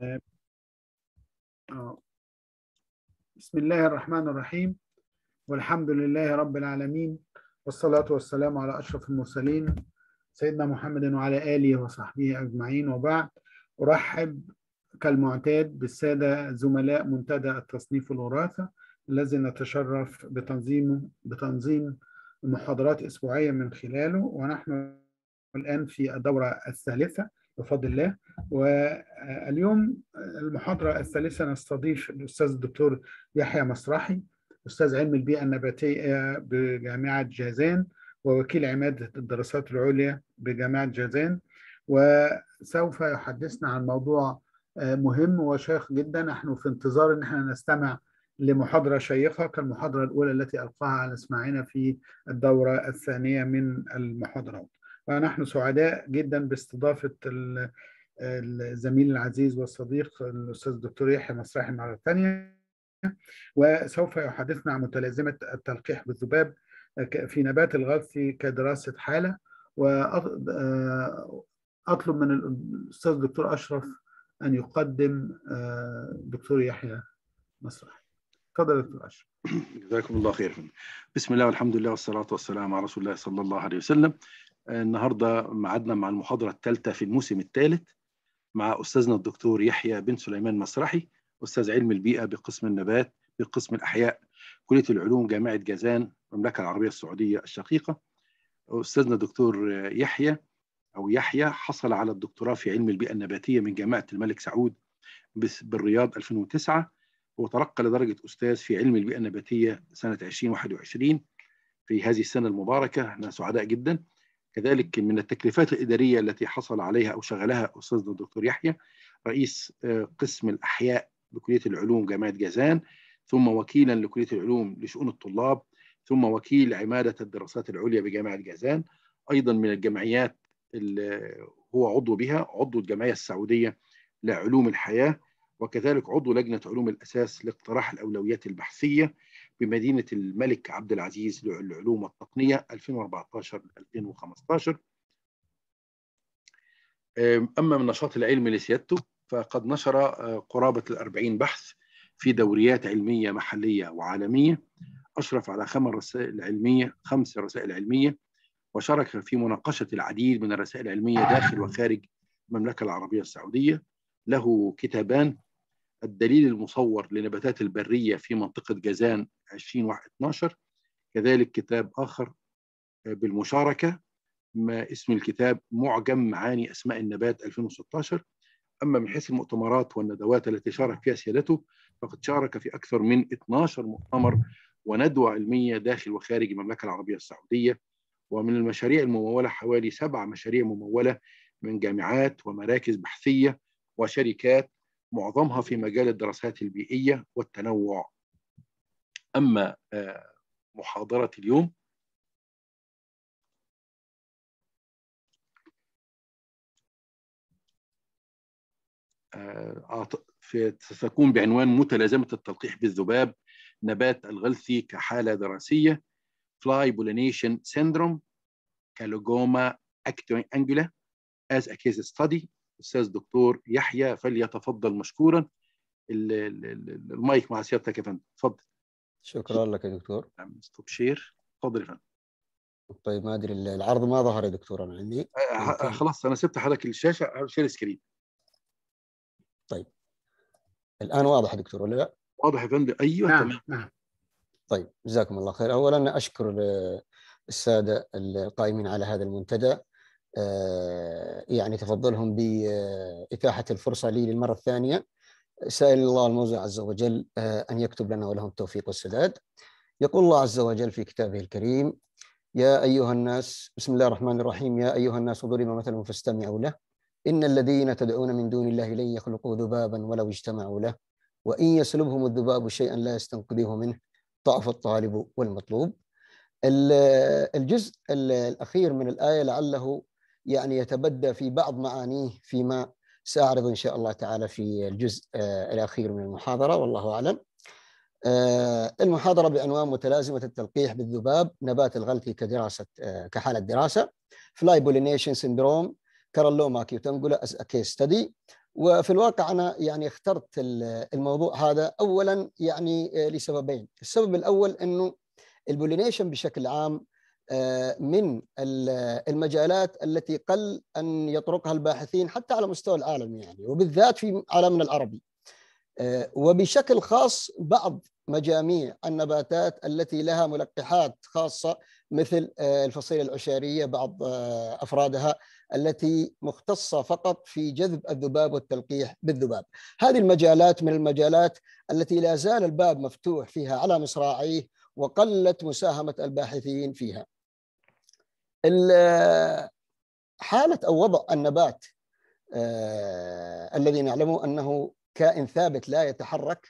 آه. بسم الله الرحمن الرحيم والحمد لله رب العالمين والصلاة والسلام على أشرف المرسلين سيدنا محمد وعلى آله وصحبه أجمعين وبعد أرحب كالمعتاد بالسادة زملاء منتدى التصنيف الوراثة الذي نتشرف بتنظيمه بتنظيم محاضرات أسبوعية من خلاله ونحن الآن في الدورة الثالثة بفضل الله واليوم المحاضرة الثالثة نستضيف الأستاذ الدكتور يحيى مسرحي أستاذ علم البيئة النباتية بجامعة جازان ووكيل عمادة الدراسات العليا بجامعة جازان وسوف يحدثنا عن موضوع مهم وشيق جدا نحن في انتظار ان احنا نستمع لمحاضرة شيقة كالمحاضرة الأولى التي ألقاها على اسماعيل في الدورة الثانية من المحاضرات ونحن سعداء جدا باستضافه الزميل العزيز والصديق الاستاذ الدكتور يحيى مسرحي مره ثانيه وسوف يحدثنا عن متلازمه التلقيح بالذباب في نبات الغث كدراسه حاله واطلب من الاستاذ الدكتور اشرف ان يقدم دكتور يحيى مسرحي تفضل دكتور اشرف جزاكم الله خير بسم الله والحمد لله والصلاه والسلام على رسول الله صلى الله عليه وسلم النهارده ميعادنا مع المحاضره الثالثه في الموسم الثالث مع استاذنا الدكتور يحيى بن سليمان مسرحي استاذ علم البيئه بقسم النبات بقسم الاحياء كليه العلوم جامعه جازان المملكه العربيه السعوديه الشقيقه استاذنا الدكتور يحيى او يحيى حصل على الدكتوراه في علم البيئه النباتيه من جامعه الملك سعود بالرياض 2009 وترقى لدرجه استاذ في علم البيئه النباتيه سنه 2021 في هذه السنه المباركه احنا سعداء جدا كذلك من التكليفات الإدارية التي حصل عليها أو شغلها أستاذنا الدكتور يحيى رئيس آه، قسم الأحياء بكلية العلوم جامعة جازان ثم وكيلا لكلية العلوم لشؤون الطلاب ثم وكيل عمادة الدراسات العليا بجامعة جازان أيضا من الجمعيات اللي هو عضو بها عضو الجمعية السعودية لعلوم الحياة وكذلك عضو لجنة علوم الأساس لاقتراح الأولويات البحثية بمدينة الملك عبد العزيز للعلوم والتقنية 2014-2015 أما من النشاط العلمي لسيادته فقد نشر آه، قرابة 40 بحث في دوريات علمية محلية وعالمية أشرف على خمس رسائل علمية خمس رسائل علمية وشارك في مناقشة العديد من الرسائل العلمية داخل وخارج المملكة العربية السعودية له كتابان الدليل المصور لنباتات البرية في منطقة جازان 2012 كذلك كتاب آخر آه، بالمشاركة ما اسم الكتاب معجم معاني أسماء النبات 2016 أما من حيث المؤتمرات والندوات التي شارك فيها سيادته فقد شارك في أكثر من 12 مؤتمر وندوة علمية داخل وخارج المملكة العربية السعودية ومن المشاريع الممولة حوالي سبع مشاريع ممولة من جامعات ومراكز بحثية وشركات معظمها في مجال الدراسات البيئية والتنوع أما آه، محاضرة اليوم آه، ستكون بعنوان متلازمة التلقيح بالذباب نبات الغلثي كحالة دراسية Fly Pollination Syndrome Calogoma Actioangula as a Case Study الاستاذ دكتور يحيى فليتفضل مشكورا المايك مع سيادتك يا فندم اتفضل شكرا لك يا دكتور نعم، ستوب شير اتفضل يا فندم طيب ما ادري العرض ما ظهر يا دكتور انا عندي آه، آه، آه، خلاص انا سبت حضرتك الشاشه شير سكرين طيب الان واضح يا دكتور ولا لا؟ واضح يا فندم ايوه نعم نعم طيب جزاكم الله خير اولا اشكر الساده القائمين على هذا المنتدى آه، يعني تفضلهم بإتاحة الفرصة لي للمرة الثانية سائل الله الموزع عز وجل آه، أن يكتب لنا ولهم التوفيق والسداد يقول الله عز وجل في كتابه الكريم يا أيها الناس بسم الله الرحمن الرحيم يا أيها الناس ضرب مثل فاستمعوا له إن الذين تدعون من دون الله لن يخلقوا ذبابا ولو اجتمعوا له وإن يسلبهم الذباب شيئا لا يستنقذوه منه ضعف الطالب والمطلوب الجزء الأخير من الآية لعله يعني يتبدى في بعض معانيه فيما سأعرض إن شاء الله تعالى في الجزء آه، الأخير من المحاضرة والله أعلم آه، المحاضرة بعنوان متلازمة التلقيح بالذباب نبات الغلق كدراسة آه، كحالة دراسة فلاي بولينيشن سندروم كارلوما كيوتنجولا از كيس ستدي وفي الواقع انا يعني اخترت الموضوع هذا اولا يعني لسببين، السبب الاول انه البولينيشن بشكل عام آه، من المجالات التي قل ان يطرقها الباحثين حتى على مستوى العالم يعني وبالذات في عالمنا العربي آه، وبشكل خاص بعض مجاميع النباتات التي لها ملقحات خاصه مثل آه، الفصيله العشاريه بعض افرادها التي مختصه فقط في جذب الذباب والتلقيح بالذباب. هذه المجالات من المجالات التي لا زال الباب مفتوح فيها على مصراعيه وقلت مساهمه الباحثين فيها. حالة أو وضع النبات آه، الذي نعلمه أنه كائن ثابت لا يتحرك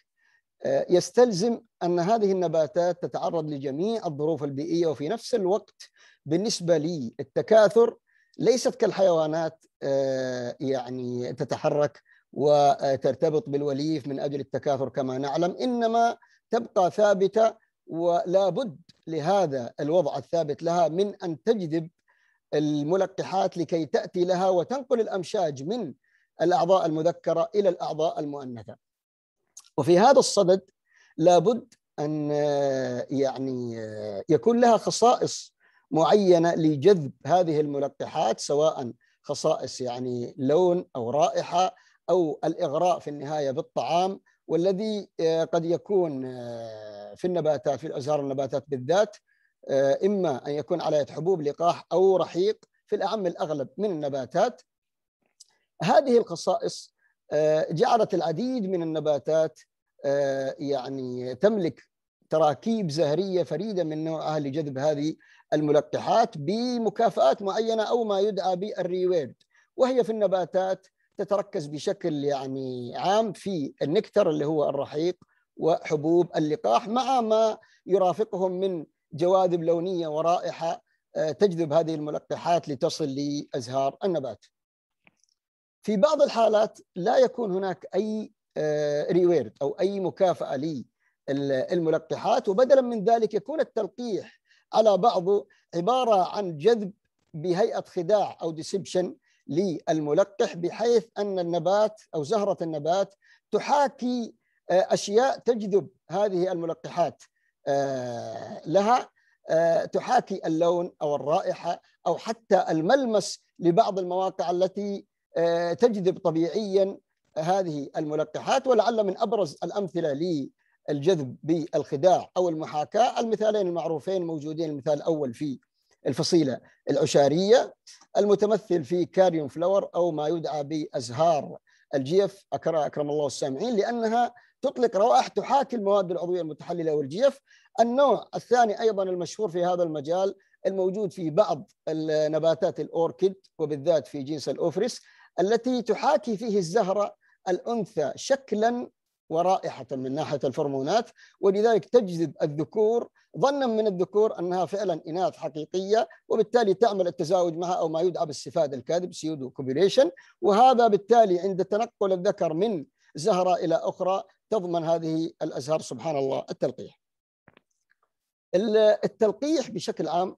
آه، يستلزم أن هذه النباتات تتعرض لجميع الظروف البيئية وفي نفس الوقت بالنسبة لي التكاثر ليست كالحيوانات آه، يعني تتحرك وترتبط بالوليف من أجل التكاثر كما نعلم إنما تبقى ثابتة ولا بد لهذا الوضع الثابت لها من أن تجذب الملقحات لكي تأتي لها وتنقل الأمشاج من الأعضاء المذكرة إلى الأعضاء المؤنثة وفي هذا الصدد لابد أن يعني يكون لها خصائص معينة لجذب هذه الملقحات سواء خصائص يعني لون أو رائحة أو الإغراء في النهاية بالطعام والذي آه، قد يكون آه، في النباتات في الأزهار النباتات بالذات آه، إما أن يكون على يد حبوب لقاح أو رحيق في الأعم الأغلب من النباتات هذه الخصائص جعلت العديد من النباتات يعني تملك تراكيب زهرية فريدة من نوعها لجذب هذه الملقحات بمكافآت معينة أو ما يدعى بالريويرد وهي في النباتات تتركز بشكل يعني عام في النكتر اللي هو الرحيق وحبوب اللقاح مع ما يرافقهم من جواذب لونيه ورائحه آه، تجذب هذه الملقحات لتصل لازهار النبات. في بعض الحالات لا يكون هناك اي ريويرد آه، او اي مكافاه للملقحات وبدلا من ذلك يكون التلقيح على بعضه عباره عن جذب بهيئه خداع او ديسبشن للملقح بحيث أن النبات أو زهرة النبات تحاكي آه، أشياء تجذب هذه الملقحات آه، لها آه، تحاكي اللون أو الرائحة أو حتى الملمس لبعض المواقع التي تجذب طبيعيا هذه الملقحات ولعل من أبرز الأمثلة لي الجذب بالخداع او المحاكاه المثالين المعروفين موجودين المثال الاول في الفصيلة العشارية المتمثل في كاريوم فلور أو ما يدعى بأزهار الجيف أكرم الله السامعين لأنها تطلق روائح تحاكي المواد العضوية المتحللة والجيف النوع الثاني أيضا المشهور في هذا المجال الموجود في بعض النباتات الأوركيد وبالذات في جنس الاوفريس التي تحاكي فيه الزهرة الأنثى شكلا ورائحة من ناحية الفرمونات ولذلك تجذب الذكور ظنا من الذكور أنها فعلا إناث حقيقية وبالتالي تعمل التزاوج معها أو ما يدعى بالسفاد الكاذب سيودو كوبيليشن وهذا بالتالي عند تنقل الذكر من زهرة إلى أخرى تضمن هذه الأزهار سبحان الله التلقيح التلقيح بشكل عام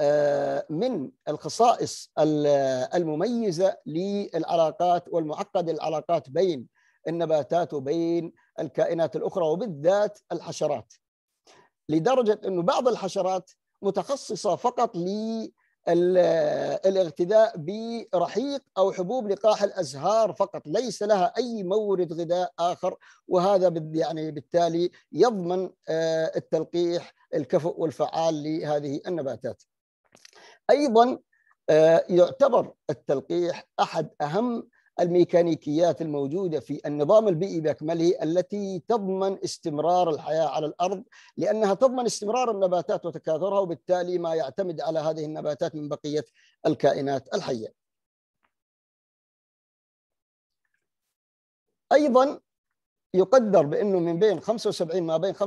آه، من الخصائص المميزة للعلاقات والمعقد العلاقات بين النباتات وبين الكائنات الاخرى وبالذات الحشرات لدرجه انه بعض الحشرات متخصصه فقط للاغتداء برحيق او حبوب لقاح الازهار فقط ليس لها اي مورد غذاء اخر وهذا يعني بالتالي يضمن آه، التلقيح الكفؤ والفعال لهذه النباتات ايضا آه، يعتبر التلقيح احد اهم الميكانيكيات الموجودة في النظام البيئي بأكمله التي تضمن استمرار الحياة على الأرض لأنها تضمن استمرار النباتات وتكاثرها وبالتالي ما يعتمد على هذه النباتات من بقية الكائنات الحية أيضا يقدر بانه من بين 75 ما بين 75%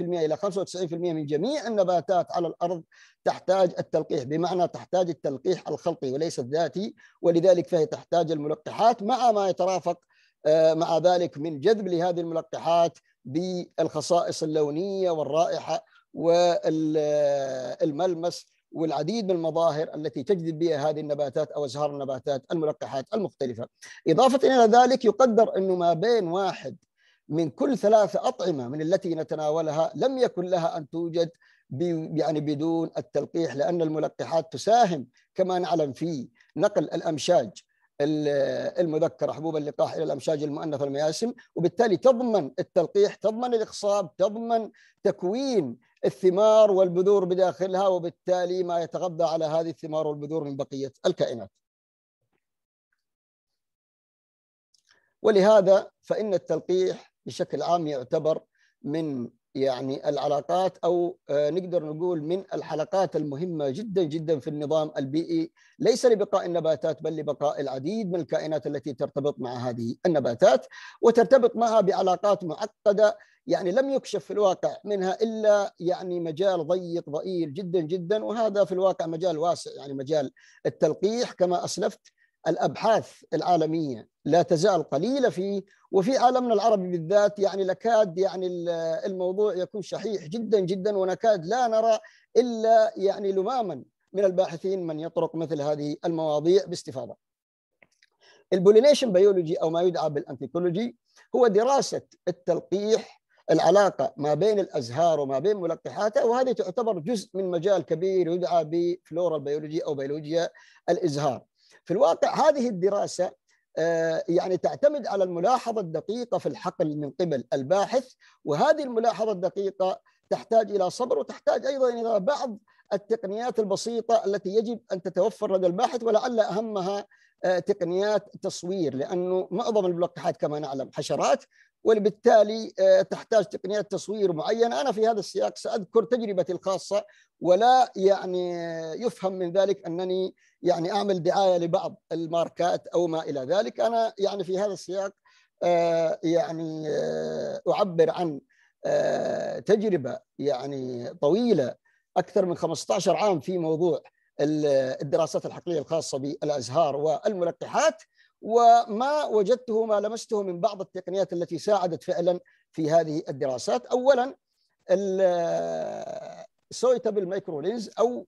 الى 95% من جميع النباتات على الارض تحتاج التلقيح بمعنى تحتاج التلقيح الخلقي وليس الذاتي ولذلك فهي تحتاج الملقحات مع ما يترافق آه، مع ذلك من جذب لهذه الملقحات بالخصائص اللونيه والرائحه والملمس آه، والعديد من المظاهر التي تجذب بها هذه النباتات او ازهار النباتات الملقحات المختلفه. اضافه الى ذلك يقدر انه ما بين واحد من كل ثلاثة أطعمة من التي نتناولها لم يكن لها أن توجد يعني بدون التلقيح لأن الملقحات تساهم كما نعلم في نقل الأمشاج المذكرة حبوب اللقاح الى الامشاج المؤنثه المياسم وبالتالي تضمن التلقيح تضمن الاخصاب تضمن تكوين الثمار والبذور بداخلها وبالتالي ما يتغذى على هذه الثمار والبذور من بقيه الكائنات. ولهذا فان التلقيح بشكل عام يعتبر من يعني العلاقات او آه، نقدر نقول من الحلقات المهمه جدا جدا في النظام البيئي ليس لبقاء النباتات بل لبقاء العديد من الكائنات التي ترتبط مع هذه النباتات وترتبط معها بعلاقات معقده يعني لم يكشف في الواقع منها الا يعني مجال ضيق ضئيل جدا جدا وهذا في الواقع مجال واسع يعني مجال التلقيح كما اسلفت الابحاث العالميه لا تزال قليله فيه وفي عالمنا العربي بالذات يعني لكاد يعني الموضوع يكون شحيح جدا جدا ونكاد لا نرى الا يعني لماما من الباحثين من يطرق مثل هذه المواضيع باستفاضه. البولينيشن بيولوجي او ما يدعى بالانثيكولوجي هو دراسه التلقيح العلاقه ما بين الازهار وما بين ملقحاتها وهذه تعتبر جزء من مجال كبير يدعى بفلورال بيولوجي او بيولوجيا الازهار. في الواقع هذه الدراسه آه، يعني تعتمد على الملاحظه الدقيقه في الحقل من قبل الباحث وهذه الملاحظه الدقيقه تحتاج الى صبر وتحتاج ايضا الى بعض التقنيات البسيطه التي يجب ان تتوفر لدى الباحث ولعل اهمها آه، تقنيات تصوير لانه معظم الملقحات كما نعلم حشرات وبالتالي آه، تحتاج تقنيات تصوير معينة أنا في هذا السياق سأذكر تجربتي الخاصة ولا يعني آه، يفهم من ذلك أنني يعني أعمل دعاية لبعض الماركات أو ما إلى ذلك أنا يعني في هذا السياق آه، يعني أعبر عن تجربة يعني طويلة أكثر من 15 عام في موضوع الدراسات الحقليه الخاصة بالأزهار والملقحات وما وجدته ما لمسته من بعض التقنيات التي ساعدت فعلا في هذه الدراسات اولا السويتابل مايكرو لينز او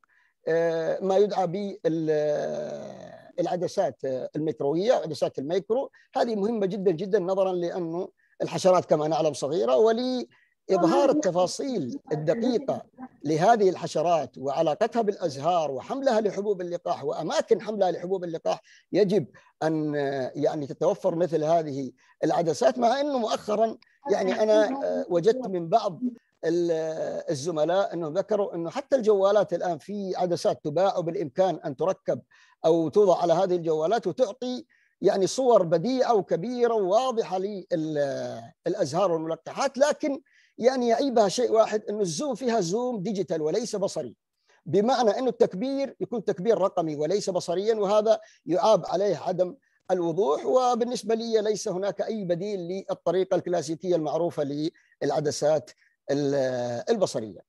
آه، ما يدعى بالعدسات آه، الميكرويه آه، عدسات الميكرو هذه مهمه جدا جدا نظرا لانه الحشرات كما نعلم صغيره ولي إظهار التفاصيل الدقيقة لهذه الحشرات وعلاقتها بالأزهار وحملها لحبوب اللقاح وأماكن حملها لحبوب اللقاح يجب أن يعني تتوفر مثل هذه العدسات مع أنه مؤخرا يعني أنا آه، وجدت من بعض آه، الزملاء أنهم ذكروا أنه حتى الجوالات الآن في عدسات تباع وبالإمكان أن تركب أو توضع على هذه الجوالات وتعطي يعني صور بديعه وكبيره وواضحه للازهار آه، والملقحات لكن يعني يعيبها شيء واحد انه الزوم فيها زوم ديجيتال وليس بصري بمعنى انه التكبير يكون تكبير رقمي وليس بصريا وهذا يعاب عليه عدم الوضوح وبالنسبه لي ليس هناك اي بديل للطريقه الكلاسيكيه المعروفه للعدسات البصريه.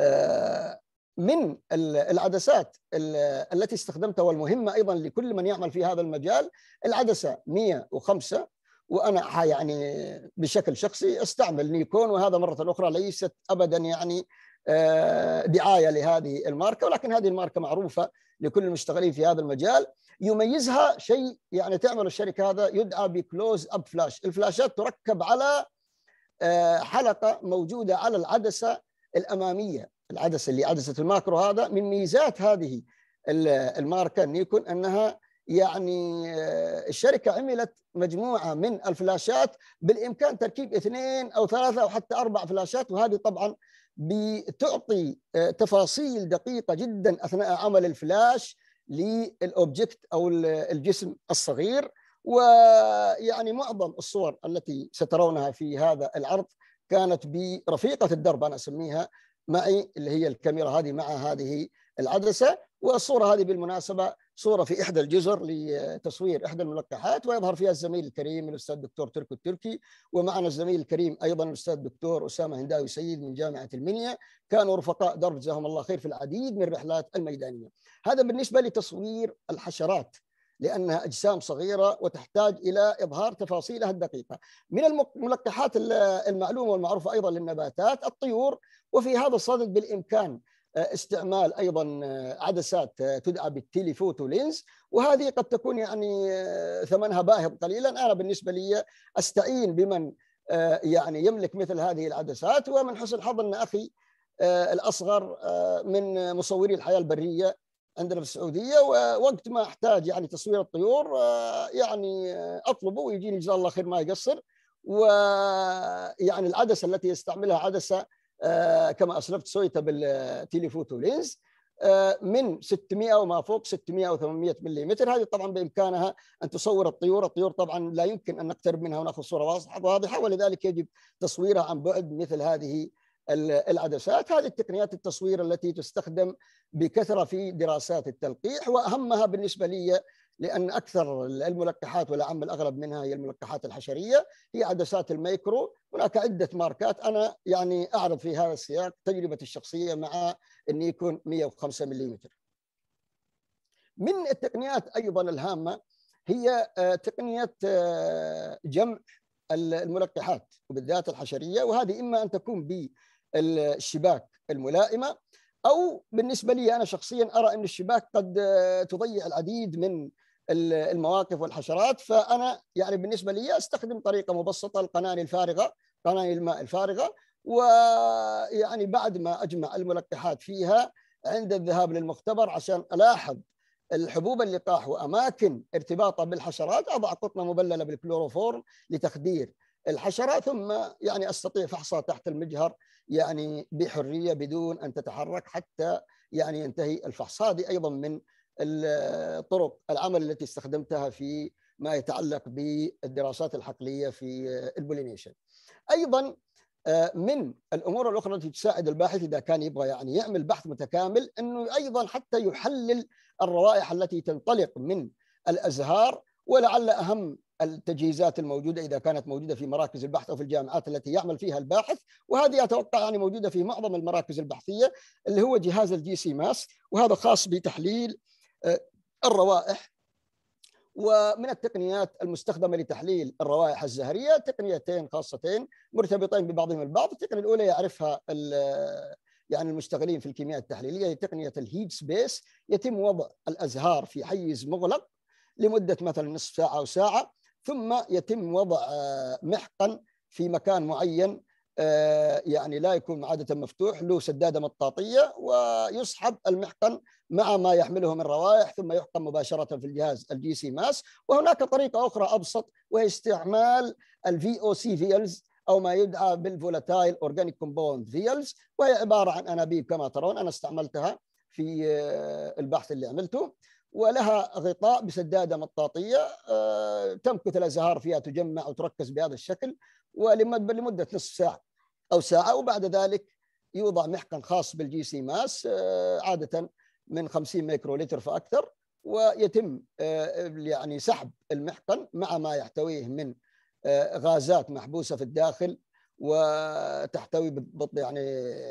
آه، من العدسات التي استخدمتها والمهمه ايضا لكل من يعمل في هذا المجال العدسه 105 وانا يعني بشكل شخصي استعمل نيكون وهذا مره اخرى ليست ابدا يعني آه، دعايه لهذه الماركه ولكن هذه الماركه معروفه لكل المشتغلين في هذا المجال يميزها شيء يعني تعمل الشركه هذا يدعى بكلوز اب فلاش الفلاشات تركب على آه، حلقه موجوده على العدسه الاماميه العدسه اللي عدسه الماكرو هذا من ميزات هذه الماركه نيكون انها يعني آه، الشركة عملت مجموعة من الفلاشات بالإمكان تركيب اثنين أو ثلاثة أو حتى أربع فلاشات وهذه طبعا بتعطي آه، تفاصيل دقيقة جدا أثناء عمل الفلاش للأوبجكت أو الجسم الصغير ويعني معظم الصور التي سترونها في هذا العرض كانت برفيقة الدرب أنا أسميها معي اللي هي الكاميرا هذه مع هذه العدسة والصورة هذه بالمناسبة صورة في إحدى الجزر لتصوير إحدى الملقحات ويظهر فيها الزميل الكريم الأستاذ الدكتور تركو التركي ومعنا الزميل الكريم أيضا الأستاذ الدكتور أسامة هنداوي سيد من جامعة المنيا كانوا رفقاء درب جزاهم الله خير في العديد من الرحلات الميدانية هذا بالنسبة لتصوير الحشرات لأنها أجسام صغيرة وتحتاج إلى إظهار تفاصيلها الدقيقة من الملقحات المعلومة والمعروفة أيضا للنباتات الطيور وفي هذا الصدد بالإمكان آه، استعمال ايضا آه، عدسات آه، تدعى فوتو لينز وهذه قد تكون يعني ثمنها باهظ قليلا انا بالنسبه لي استعين بمن يعني يملك مثل هذه العدسات ومن حسن حظ ان اخي الاصغر من مصوري الحياه البريه عندنا في السعوديه ووقت ما احتاج يعني تصوير الطيور يعني اطلبه ويجيني جزاه الله خير ما يقصر ويعني العدسه التي يستعملها عدسه آه، كما اسلفت سويته بالتليفوتو لينز آه، من 600 وما فوق 600 و800 ملم هذه طبعا بامكانها ان تصور الطيور الطيور طبعا لا يمكن ان نقترب منها وناخذ صوره واضحه ولذلك يجب تصويرها عن بعد مثل هذه العدسات هذه التقنيات التصوير التي تستخدم بكثره في دراسات التلقيح واهمها بالنسبه لي لان اكثر الملقحات والعم الاغلب منها هي الملقحات الحشريه هي عدسات الميكرو هناك عده ماركات انا يعني اعرض في هذا السياق تجربتي الشخصيه مع النيكون 105 ملم من التقنيات ايضا الهامه هي آه، تقنيه آه، جمع الملقحات وبالذات الحشريه وهذه اما ان تكون بالشباك الملائمه او بالنسبه لي انا شخصيا ارى ان الشباك قد آه، تضيع العديد من المواقف والحشرات فانا يعني بالنسبه لي استخدم طريقه مبسطه القناني الفارغه قناني الماء الفارغه ويعني بعد ما اجمع الملقحات فيها عند الذهاب للمختبر عشان الاحظ الحبوب اللقاح واماكن ارتباطها بالحشرات اضع قطنه مبلله بالكلوروفورم لتخدير الحشره ثم يعني استطيع فحصها تحت المجهر يعني بحريه بدون ان تتحرك حتى يعني ينتهي الفحص هذه ايضا من الطرق العمل التي استخدمتها في ما يتعلق بالدراسات الحقليه في البولينيشن. ايضا آه، من الامور الاخرى التي تساعد الباحث اذا كان يبغى يعني يعمل بحث متكامل انه ايضا حتى يحلل الروائح التي تنطلق من الازهار ولعل اهم التجهيزات الموجوده اذا كانت موجوده في مراكز البحث او في الجامعات التي يعمل فيها الباحث وهذه اتوقع يعني موجوده في معظم المراكز البحثيه اللي هو جهاز الجي سي ماس وهذا خاص بتحليل آه، الروائح ومن التقنيات المستخدمة لتحليل الروائح الزهرية تقنيتين خاصتين مرتبطين ببعضهم البعض التقنية الأولى يعرفها يعني المشتغلين في الكيمياء التحليلية هي تقنية الهيت سبيس يتم وضع الأزهار في حيز مغلق لمدة مثلا نصف ساعة أو ساعة ثم يتم وضع آه، محقن في مكان معين آه، يعني لا يكون عادة مفتوح له سدادة مطاطية ويسحب المحقن مع ما يحمله من روائح ثم يحقن مباشرة في الجهاز الجي سي ماس وهناك طريقة أخرى أبسط وهي استعمال الفي أو سي فيلز أو ما يدعى بالفولاتايل أورجانيك كومبوند فيلز وهي عبارة عن أنابيب كما ترون أنا استعملتها في آه، البحث اللي عملته ولها غطاء بسداده مطاطيه آه، تمكث الازهار فيها تجمع وتركز بهذا الشكل ولمده نصف ساعه أو ساعة وبعد ذلك يوضع محقن خاص بالجي سي ماس آه، عادة من 50 ميكرولتر فأكثر ويتم آه، يعني سحب المحقن مع ما يحتويه من آه، غازات محبوسة في الداخل وتحتوي يعني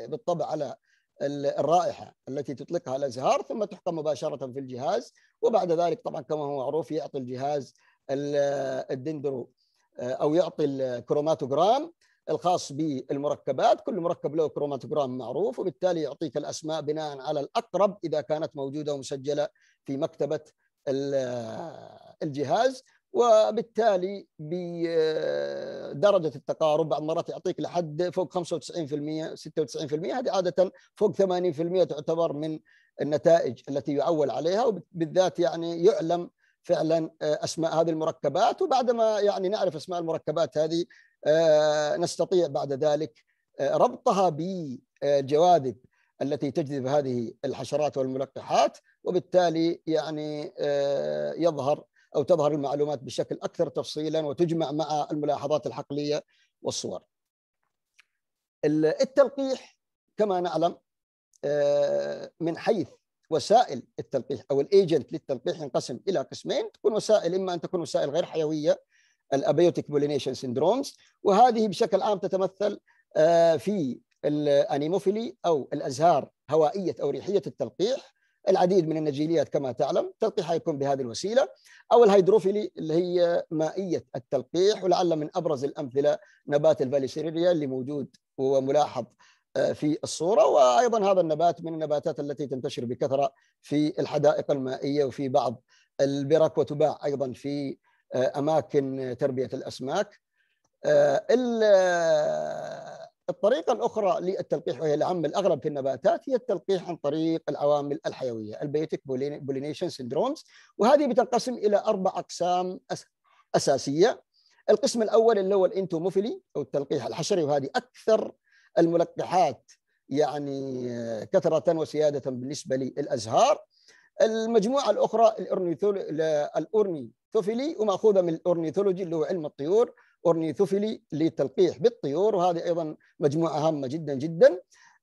بالطبع على الرائحه التي تطلقها الازهار ثم تحقن مباشره في الجهاز وبعد ذلك طبعا كما هو معروف يعطي الجهاز الدندرو او يعطي الكروماتوغرام الخاص بالمركبات كل مركب له كروماتوجرام معروف وبالتالي يعطيك الأسماء بناء على الأقرب إذا كانت موجودة ومسجلة في مكتبة آه، الجهاز وبالتالي بدرجة آه، التقارب بعض المرات يعطيك لحد فوق 95% 96% هذه عادة فوق 80% تعتبر من النتائج التي يعول عليها وبالذات يعني يعلم فعلا آه، اسماء هذه المركبات وبعدما يعني نعرف اسماء المركبات هذه آه، نستطيع بعد ذلك آه، ربطها بالجواذب التي تجذب هذه الحشرات والملقحات وبالتالي يعني آه، يظهر او تظهر المعلومات بشكل اكثر تفصيلا وتجمع مع الملاحظات الحقليه والصور. التلقيح كما نعلم من حيث وسائل التلقيح او الايجنت للتلقيح ينقسم الى قسمين تكون وسائل اما ان تكون وسائل غير حيويه الابيوتيك بولينيشن سيندرومز وهذه بشكل عام تتمثل آه، في الانيموفيلي او الازهار هوائيه او ريحيه التلقيح العديد من النجيليات كما تعلم تلقيحها يكون بهذه الوسيله او الهيدروفيلي اللي هي مائيه التلقيح ولعل من ابرز الامثله نبات الفاليسيريا اللي موجود وملاحظ آه، في الصوره وايضا هذا النبات من النباتات التي تنتشر بكثره في الحدائق المائيه وفي بعض البرك وتباع ايضا في آه، اماكن تربيه الاسماك آه، آه، الطريقه الاخرى للتلقيح وهي العامه الاغلب في النباتات هي التلقيح عن طريق العوامل الحيويه البيتك بولينيشن سندرومز وهذه بتنقسم الى اربع اقسام اساسيه القسم الاول اللي هو الانتوموفيلي او التلقيح الحشري وهذه اكثر الملقحات يعني كثره وسياده بالنسبه للازهار المجموعه الاخرى الاورنيثول الاورني ثوفيلي وماخوذه من الاورنيثولوجي اللي هو علم الطيور اورنيثوفيلي للتلقيح بالطيور وهذه ايضا مجموعه هامه جدا جدا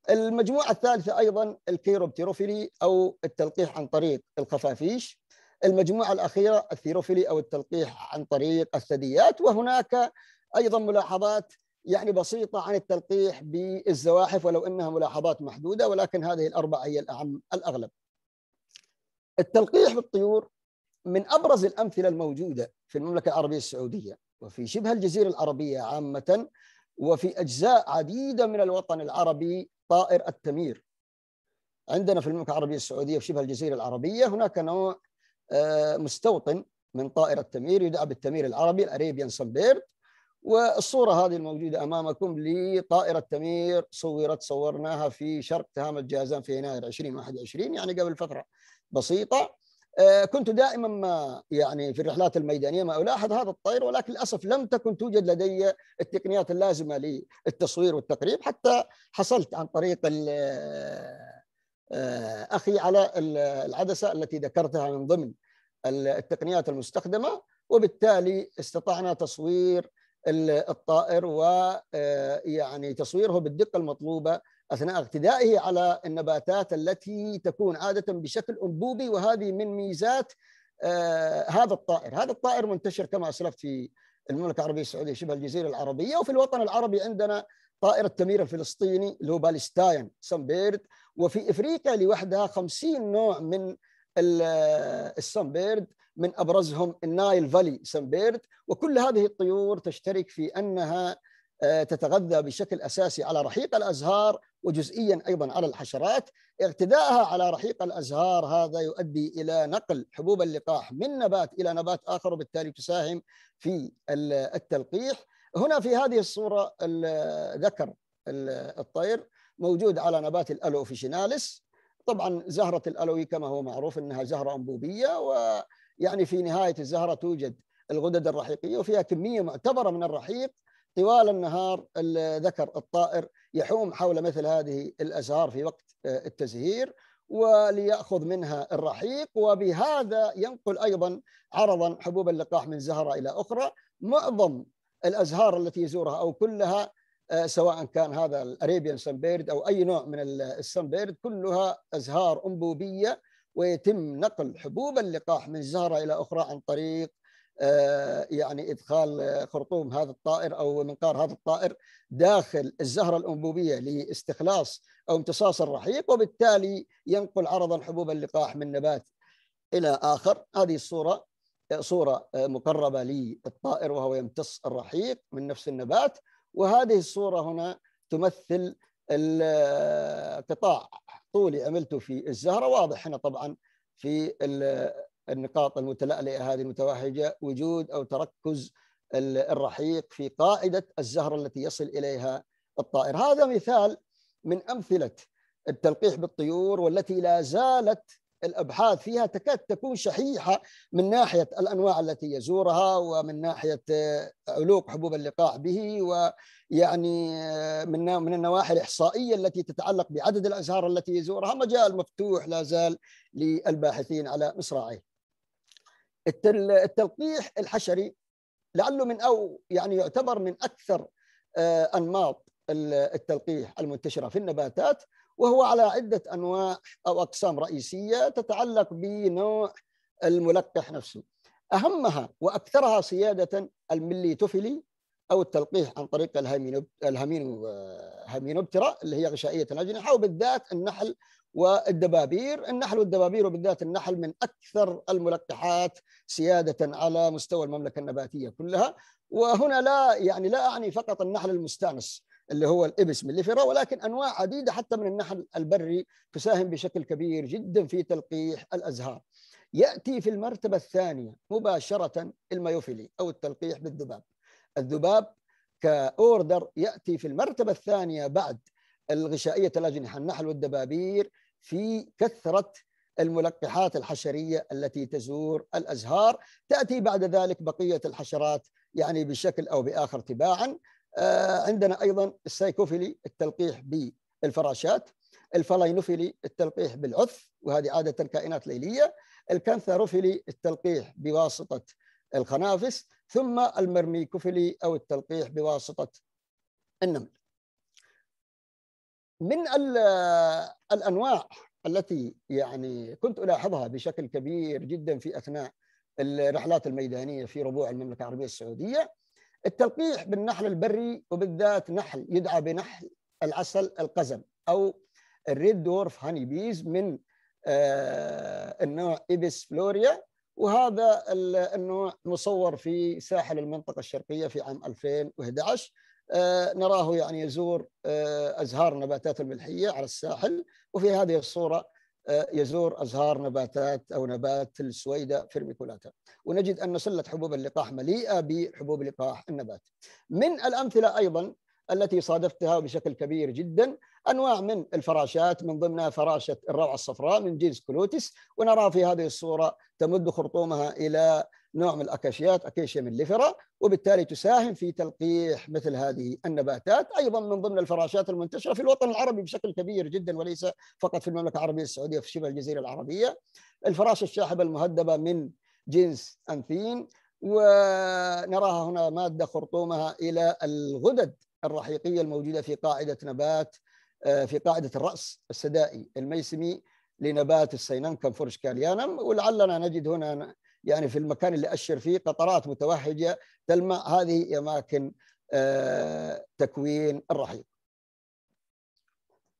المجموعه الثالثه ايضا الكيروبتيروفيلي او التلقيح عن طريق الخفافيش المجموعه الاخيره الثيروفيلي او التلقيح عن طريق الثدييات وهناك ايضا ملاحظات يعني بسيطه عن التلقيح بالزواحف ولو انها ملاحظات محدوده ولكن هذه الاربعه هي الاعم الاغلب. التلقيح بالطيور من ابرز الامثله الموجوده في المملكه العربيه السعوديه وفي شبه الجزيره العربيه عامه وفي اجزاء عديده من الوطن العربي طائر التمير عندنا في المملكه العربيه السعوديه في شبه الجزيره العربيه هناك نوع آه، مستوطن من طائر التمير يدعى بالتمير العربي الاريبيان سمبيرد والصورة هذه الموجودة أمامكم لطائرة تمير صورت صورناها في شرق تهامة جازان في يناير 2021 يعني قبل فترة بسيطة آه، كنت دائما ما يعني في الرحلات الميدانيه ما الاحظ هذا الطير ولكن للاسف لم تكن توجد لدي التقنيات اللازمه للتصوير والتقريب حتى حصلت عن طريق آه، اخي على العدسه التي ذكرتها من ضمن التقنيات المستخدمه وبالتالي استطعنا تصوير الطائر ويعني آه، تصويره بالدقه المطلوبه اثناء اغتدائه على النباتات التي تكون عاده بشكل انبوبي وهذه من ميزات آه، هذا الطائر، هذا الطائر منتشر كما اسلفت في المملكه العربيه السعوديه شبه الجزيره العربيه وفي الوطن العربي عندنا طائر التمير الفلسطيني اللي هو بالستاين سمبيرد وفي افريقيا لوحدها 50 نوع من آه، السمبيرد من ابرزهم النايل فالي سمبيرد وكل هذه الطيور تشترك في انها آه، تتغذى بشكل اساسي على رحيق الازهار وجزئيا ايضا على الحشرات، اعتداءها على رحيق الازهار هذا يؤدي الى نقل حبوب اللقاح من نبات الى نبات اخر وبالتالي تساهم في التلقيح. هنا في هذه الصوره ذكر الطير موجود على نبات الالو الالوفيشيناليس طبعا زهره الالوي كما هو معروف انها زهره انبوبيه ويعني في نهايه الزهره توجد الغدد الرحيقيه وفيها كميه معتبره من الرحيق طوال النهار الذكر الطائر يحوم حول مثل هذه الأزهار في وقت آه، التزهير وليأخذ منها الرحيق وبهذا ينقل أيضا عرضا حبوب اللقاح من زهرة إلى أخرى معظم الأزهار التي يزورها أو كلها آه، سواء كان هذا الاريبيان سنبيرد او اي نوع من السنبيرد كلها ازهار انبوبيه ويتم نقل حبوب اللقاح من زهره الى اخرى عن طريق آه، يعني ادخال آه، خرطوم هذا الطائر او منقار هذا الطائر داخل الزهره الانبوبيه لاستخلاص او امتصاص الرحيق وبالتالي ينقل عرضا حبوب اللقاح من نبات الى اخر هذه الصوره آه، صوره مقربه للطائر وهو يمتص الرحيق من نفس النبات وهذه الصوره هنا تمثل القطاع طولي عملته في الزهره واضح هنا طبعا في النقاط المتلألئة هذه المتوهجة وجود أو تركز الرحيق في قاعدة الزهرة التي يصل إليها الطائر هذا مثال من أمثلة التلقيح بالطيور والتي لا زالت الابحاث فيها تكاد تكون شحيحه من ناحيه الانواع التي يزورها ومن ناحيه آه، علوق حبوب اللقاح به ويعني آه، من من النواحي الاحصائيه التي تتعلق بعدد الازهار التي يزورها مجال مفتوح لا زال للباحثين على مصراعيه. التلقيح الحشري لعله من او يعني يعتبر من اكثر آه، انماط التلقيح المنتشره في النباتات وهو على عده انواع او اقسام رئيسيه تتعلق بنوع الملقح نفسه اهمها واكثرها صياده المليتوفيلي او التلقيح عن طريق الهامينوبترا اللي هي غشائيه الاجنحه وبالذات النحل والدبابير، النحل والدبابير وبالذات النحل من اكثر الملقحات سياده على مستوى المملكه النباتيه كلها، وهنا لا يعني لا اعني فقط النحل المستانس اللي هو الابس مليفرا ولكن انواع عديده حتى من النحل البري تساهم بشكل كبير جدا في تلقيح الازهار. ياتي في المرتبه الثانيه مباشره المايوفيلي او التلقيح بالذباب. الذباب كأوردر يأتي في المرتبة الثانية بعد الغشائية الأجنحة النحل والدبابير في كثرة الملقحات الحشرية التي تزور الأزهار تأتي بعد ذلك بقية الحشرات يعني بشكل أو بآخر تباعا آه، عندنا أيضا السايكوفيلي التلقيح بالفراشات الفلاينوفيلي التلقيح بالعث وهذه عادة كائنات ليلية الكانثروفيلي التلقيح بواسطة الخنافس ثم كفلي أو التلقيح بواسطة النمل من الأنواع التي يعني كنت ألاحظها بشكل كبير جدا في أثناء الرحلات الميدانية في ربوع المملكة العربية السعودية التلقيح بالنحل البري وبالذات نحل يدعى بنحل العسل القزم أو الريد دورف هاني بيز من آه، النوع إبس فلوريا وهذا النوع مصور في ساحل المنطقة الشرقية في عام 2011 آه، نراه يعني يزور آه، أزهار نباتات الملحية على الساحل وفي هذه الصورة آه، يزور أزهار نباتات أو نبات السويدة فيرميكولاتا ونجد أن سلة حبوب اللقاح مليئة بحبوب لقاح النبات من الأمثلة أيضا التي صادفتها بشكل كبير جدا انواع من الفراشات من ضمنها فراشه الروعه الصفراء من جنس كلوتس ونرى في هذه الصوره تمد خرطومها الى نوع من الاكاشيات اكيشيا من لفرة وبالتالي تساهم في تلقيح مثل هذه النباتات ايضا من ضمن الفراشات المنتشره في الوطن العربي بشكل كبير جدا وليس فقط في المملكه العربيه السعوديه في شبه الجزيره العربيه الفراشه الشاحبه المهدبه من جنس انثين ونراها هنا ماده خرطومها الى الغدد الرحيقيه الموجوده في قاعده نبات آه، في قاعدة الرأس السدائي الميسمي لنبات السيننكم كاليانم ولعلنا نجد هنا يعني في المكان اللي أشر فيه قطرات متوهجة تلمع هذه أماكن آه، تكوين الرحيق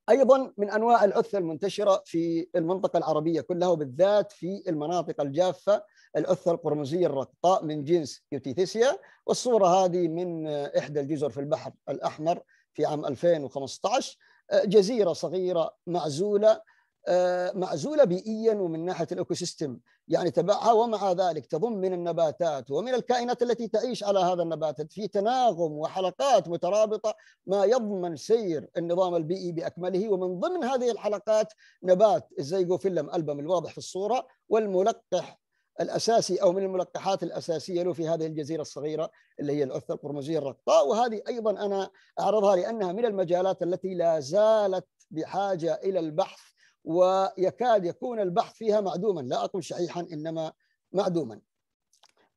ايضا من انواع العثه المنتشره في المنطقه العربيه كلها وبالذات في المناطق الجافه العثه القرمزيه الرقطاء من جنس يوتيثيسيا والصوره هذه من احدى الجزر في البحر الاحمر في عام 2015 آه، جزيره صغيره معزوله آه، معزوله بيئيا ومن ناحيه الايكو سيستم يعني تبعها ومع ذلك تضم من النباتات ومن الكائنات التي تعيش على هذا النباتات في تناغم وحلقات مترابطه ما يضمن سير النظام البيئي باكمله ومن ضمن هذه الحلقات نبات الزيغوفيلم البم الواضح في الصوره والملقح الاساسي او من الملقحات الاساسيه له في هذه الجزيره الصغيره اللي هي العثه القرمزيه الرقطاء وهذه ايضا انا اعرضها لانها من المجالات التي لا زالت بحاجه الى البحث ويكاد يكون البحث فيها معدوما لا اقول شحيحا انما معدوما.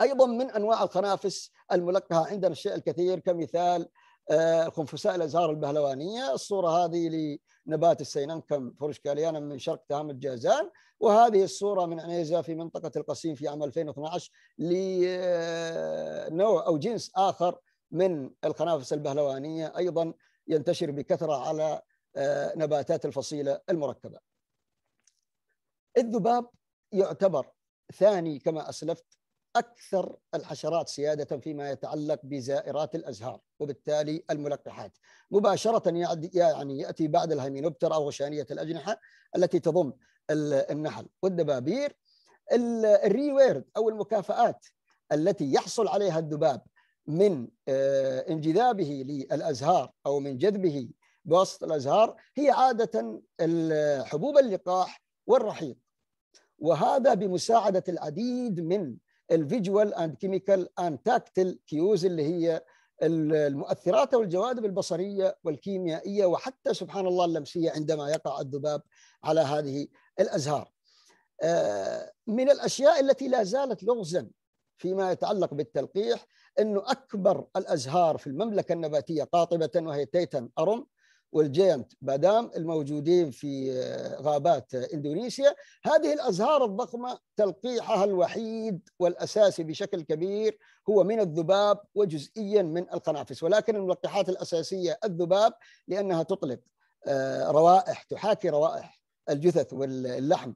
ايضا من انواع القنافس الملقحه عندنا الشيء الكثير كمثال آه، خنفساء الازهار البهلوانيه الصوره هذه لنبات السيننكم كاليانا من شرق تهامة جازان وهذه الصورة من عنيزة في منطقة القصيم في عام 2012 لنوع آه، أو جنس آخر من القنافس البهلوانية أيضا ينتشر بكثرة على آه، نباتات الفصيلة المركبة الذباب يعتبر ثاني كما أسلفت أكثر الحشرات سيادة فيما يتعلق بزائرات الأزهار وبالتالي الملقحات مباشرة يعني يأتي بعد الهيمينوبتر أو غشانية الأجنحة التي تضم النحل والدبابير الريورد أو المكافآت التي يحصل عليها الذباب من آه، انجذابه للأزهار أو من جذبه بواسطة الأزهار هي عادة حبوب اللقاح والرحيق وهذا بمساعدة العديد من الفيجوال اند كيميكال اند تاكتل كيوز اللي هي المؤثرات والجوانب البصريه والكيميائيه وحتى سبحان الله اللمسيه عندما يقع الذباب على هذه الازهار. آه، من الاشياء التي لا زالت لغزا فيما يتعلق بالتلقيح انه اكبر الازهار في المملكه النباتيه قاطبه وهي تيتن ارم والجيانت بادام الموجودين في آه، غابات اندونيسيا هذه الازهار الضخمه تلقيحها الوحيد والاساسي بشكل كبير هو من الذباب وجزئيا من القنافس ولكن الملقحات الاساسيه الذباب لانها تطلق آه، روائح تحاكي روائح الجثث واللحم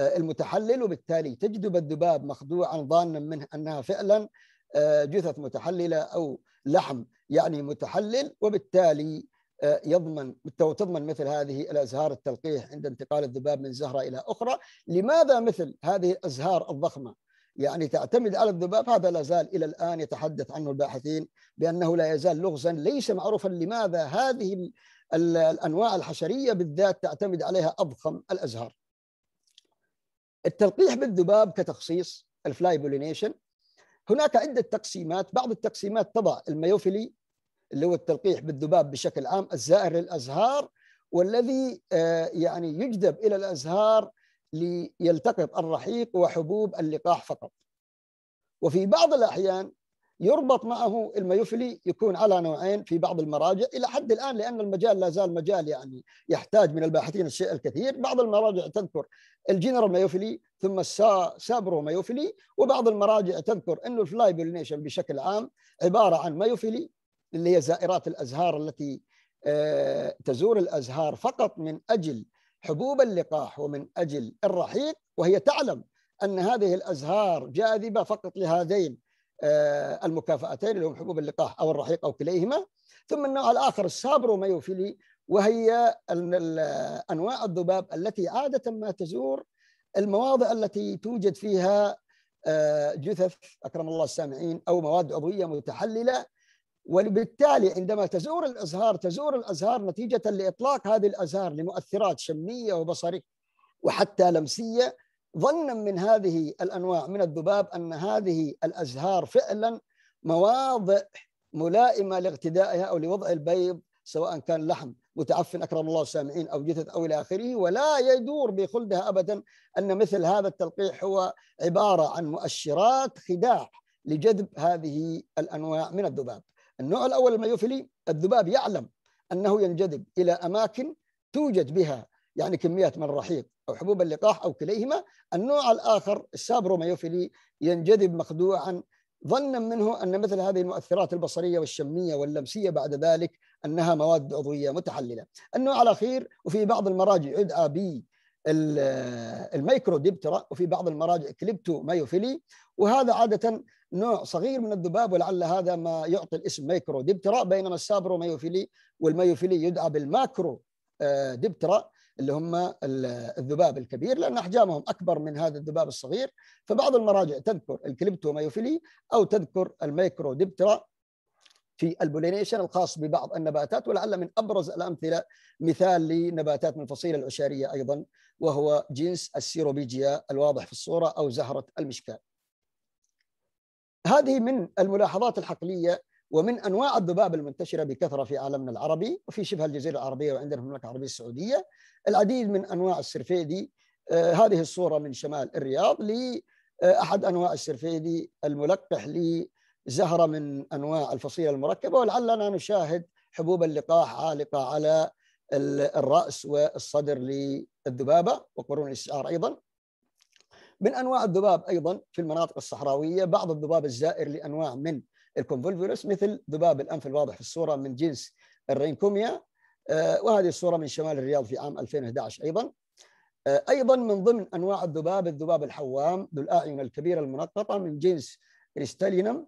آه، المتحلل وبالتالي تجذب الذباب مخدوعا ظانا منه انها فعلا آه، جثث متحلله او لحم يعني متحلل وبالتالي آه، يضمن تضمن مثل هذه الازهار التلقيح عند انتقال الذباب من زهره الى اخرى، لماذا مثل هذه الازهار الضخمه؟ يعني تعتمد على الذباب هذا لا زال الى الان يتحدث عنه الباحثين بانه لا يزال لغزا ليس معروفا لماذا هذه الأنواع الحشرية بالذات تعتمد عليها أضخم الأزهار التلقيح بالذباب كتخصيص الفلاي بولينيشن هناك عدة تقسيمات بعض التقسيمات تضع الميوفيلي اللي هو التلقيح بالذباب بشكل عام الزائر للأزهار والذي آه، يعني يجذب إلى الأزهار ليلتقط الرحيق وحبوب اللقاح فقط وفي بعض الأحيان يربط معه الميوفيلي يكون على نوعين في بعض المراجع الى حد الان لان المجال لا زال مجال يعني يحتاج من الباحثين الشيء الكثير، بعض المراجع تذكر الجنرال ميوفيلي ثم السابرو ميوفيلي وبعض المراجع تذكر انه الفلاي بولينيشن بشكل عام عباره عن ميوفيلي اللي هي زائرات الازهار التي آه، تزور الازهار فقط من اجل حبوب اللقاح ومن اجل الرحيق وهي تعلم ان هذه الازهار جاذبه فقط لهذين آه، المكافأتين اللي هم حبوب اللقاح أو الرحيق أو كليهما ثم النوع الآخر مايوفيلي وهي أنواع الذباب التي عادة ما تزور المواضع التي توجد فيها آه، جثث أكرم الله السامعين أو مواد عضوية متحللة وبالتالي عندما تزور الازهار تزور الازهار نتيجه لاطلاق هذه الازهار لمؤثرات شميه وبصريه وحتى لمسيه ظنا من هذه الانواع من الذباب ان هذه الازهار فعلا مواضع ملائمه لاغتدائها او لوضع البيض سواء كان لحم متعفن اكرم الله السامعين او جثث او الى اخره ولا يدور بخلدها ابدا ان مثل هذا التلقيح هو عباره عن مؤشرات خداع لجذب هذه الانواع من الذباب. النوع الاول الميوفيلي الذباب يعلم انه ينجذب الى اماكن توجد بها يعني كميات من الرحيق أو حبوب اللقاح أو كليهما النوع الآخر السابروميوفيلي ينجذب مخدوعا ظنا منه أن مثل هذه المؤثرات البصرية والشمية واللمسية بعد ذلك أنها مواد عضوية متحللة النوع الأخير وفي بعض المراجع يدعى بي الميكرو ديبترا وفي بعض المراجع كليبتو مايوفيلي وهذا عادة نوع صغير من الذباب ولعل هذا ما يعطي الاسم ميكرو ديبترا بينما السابرو مايوفيلي والمايوفيلي يدعى بالماكرو ديبترا اللي هم الذباب الكبير لان احجامهم اكبر من هذا الذباب الصغير فبعض المراجع تذكر الكليبتومايوفيلي او تذكر الميكرو ديبترا في البولينيشن الخاص ببعض النباتات ولعل من ابرز الامثله مثال لنباتات من الفصيله العشاريه ايضا وهو جنس السيروبيجيا الواضح في الصوره او زهره المشكال. هذه من الملاحظات الحقليه ومن انواع الذباب المنتشره بكثره في عالمنا العربي وفي شبه الجزيره العربيه وعندنا في المملكه العربيه السعوديه العديد من انواع السرفيدي آه، هذه الصوره من شمال الرياض لاحد آه، انواع السرفيدي الملقح لزهره من انواع الفصيله المركبه ولعلنا نشاهد حبوب اللقاح عالقه على الراس والصدر للذبابه وقرون الاستعار ايضا من انواع الذباب ايضا في المناطق الصحراويه بعض الذباب الزائر لانواع من الكونفولفولوس مثل ذباب الانف الواضح في الصوره من جنس الرينكوميا آه، وهذه الصوره من شمال الرياض في عام 2011 ايضا آه، ايضا من ضمن انواع الذباب الذباب الحوام ذو الاعين الكبيره المنقطه من جنس اريستالينم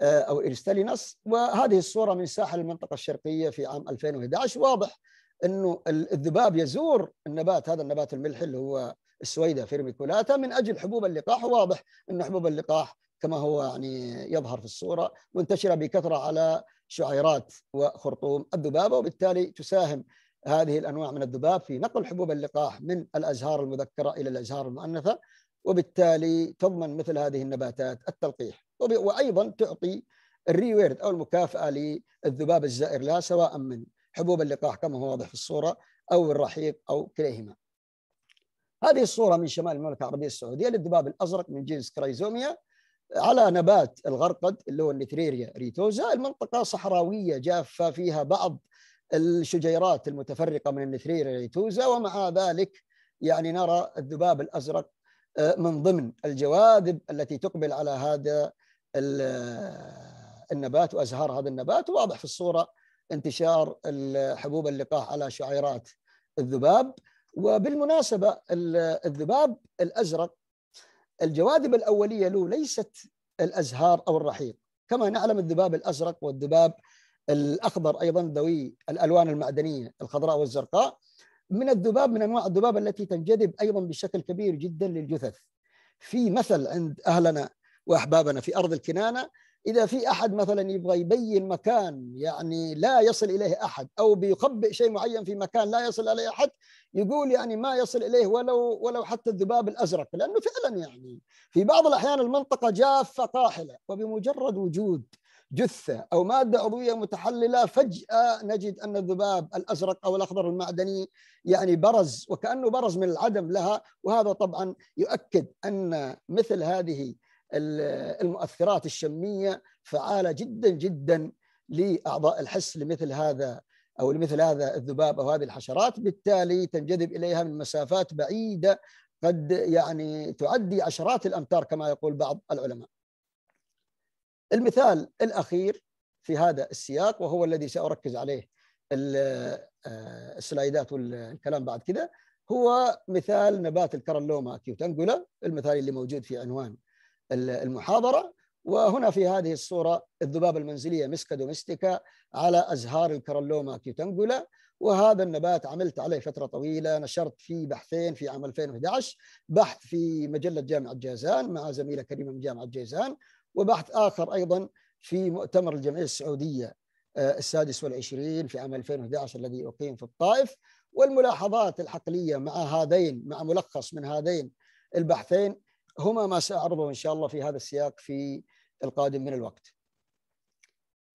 آه، او اريستالينس وهذه الصوره من ساحل المنطقه الشرقيه في عام 2011 واضح انه الذباب يزور النبات هذا النبات الملحي اللي هو السويده فيرميكولاتا من اجل حبوب اللقاح واضح انه حبوب اللقاح كما هو يعني يظهر في الصورة منتشرة بكثرة على شعيرات وخرطوم الذبابة وبالتالي تساهم هذه الأنواع من الذباب في نقل حبوب اللقاح من الأزهار المذكرة إلى الأزهار المؤنثة وبالتالي تضمن مثل هذه النباتات التلقيح وأيضا تعطي الريويرد أو المكافأة للذباب الزائر لها سواء من حبوب اللقاح كما هو واضح في الصورة أو الرحيق أو كليهما هذه الصورة من شمال المملكة العربية السعودية للذباب الأزرق من جنس كرايزوميا على نبات الغرقد اللي هو النتريريا ريتوزا المنطقة صحراوية جافة فيها بعض الشجيرات المتفرقة من النتريريا ريتوزا ومع ذلك يعني نرى الذباب الأزرق آه، من ضمن الجواذب التي تقبل على هذا آه، النبات وأزهار هذا النبات واضح في الصورة انتشار حبوب اللقاح على شعيرات الذباب وبالمناسبة آه، الذباب الأزرق الجواذب الأولية له ليست الأزهار أو الرحيق كما نعلم الذباب الأزرق والذباب الأخضر أيضا ذوي الألوان المعدنية الخضراء والزرقاء من الذباب من أنواع الذباب التي تنجذب أيضا بشكل كبير جدا للجثث في مثل عند أهلنا وأحبابنا في أرض الكنانة إذا في أحد مثلا يبغى يبين مكان يعني لا يصل إليه أحد أو بيخبئ شيء معين في مكان لا يصل إليه أحد يقول يعني ما يصل إليه ولو ولو حتى الذباب الأزرق لأنه فعلا يعني في بعض الأحيان المنطقة جافة قاحلة وبمجرد وجود جثة أو مادة عضوية متحللة فجأة نجد أن الذباب الأزرق أو الأخضر المعدني يعني برز وكأنه برز من العدم لها وهذا طبعا يؤكد أن مثل هذه المؤثرات الشميه فعاله جدا جدا لاعضاء الحس لمثل هذا او لمثل هذا الذباب او هذه الحشرات بالتالي تنجذب اليها من مسافات بعيده قد يعني تعدي عشرات الامتار كما يقول بعض العلماء. المثال الاخير في هذا السياق وهو الذي ساركز عليه آه، السلايدات والكلام بعد كده هو مثال نبات الكرلوما كيوتانجولا المثال اللي موجود في عنوان المحاضرة وهنا في هذه الصورة الذبابة المنزلية مسكا دوميستيكا على أزهار الكرلوما كيوتنجولا وهذا النبات عملت عليه فترة طويلة نشرت فيه بحثين في عام 2011 بحث في مجلة جامعة جازان مع زميلة كريمة من جامعة جازان وبحث آخر أيضا في مؤتمر الجمعية السعودية آه، السادس والعشرين في عام 2011 الذي أقيم في الطائف والملاحظات الحقلية مع هذين مع ملخص من هذين البحثين هما ما سأعرضه إن شاء الله في هذا السياق في القادم من الوقت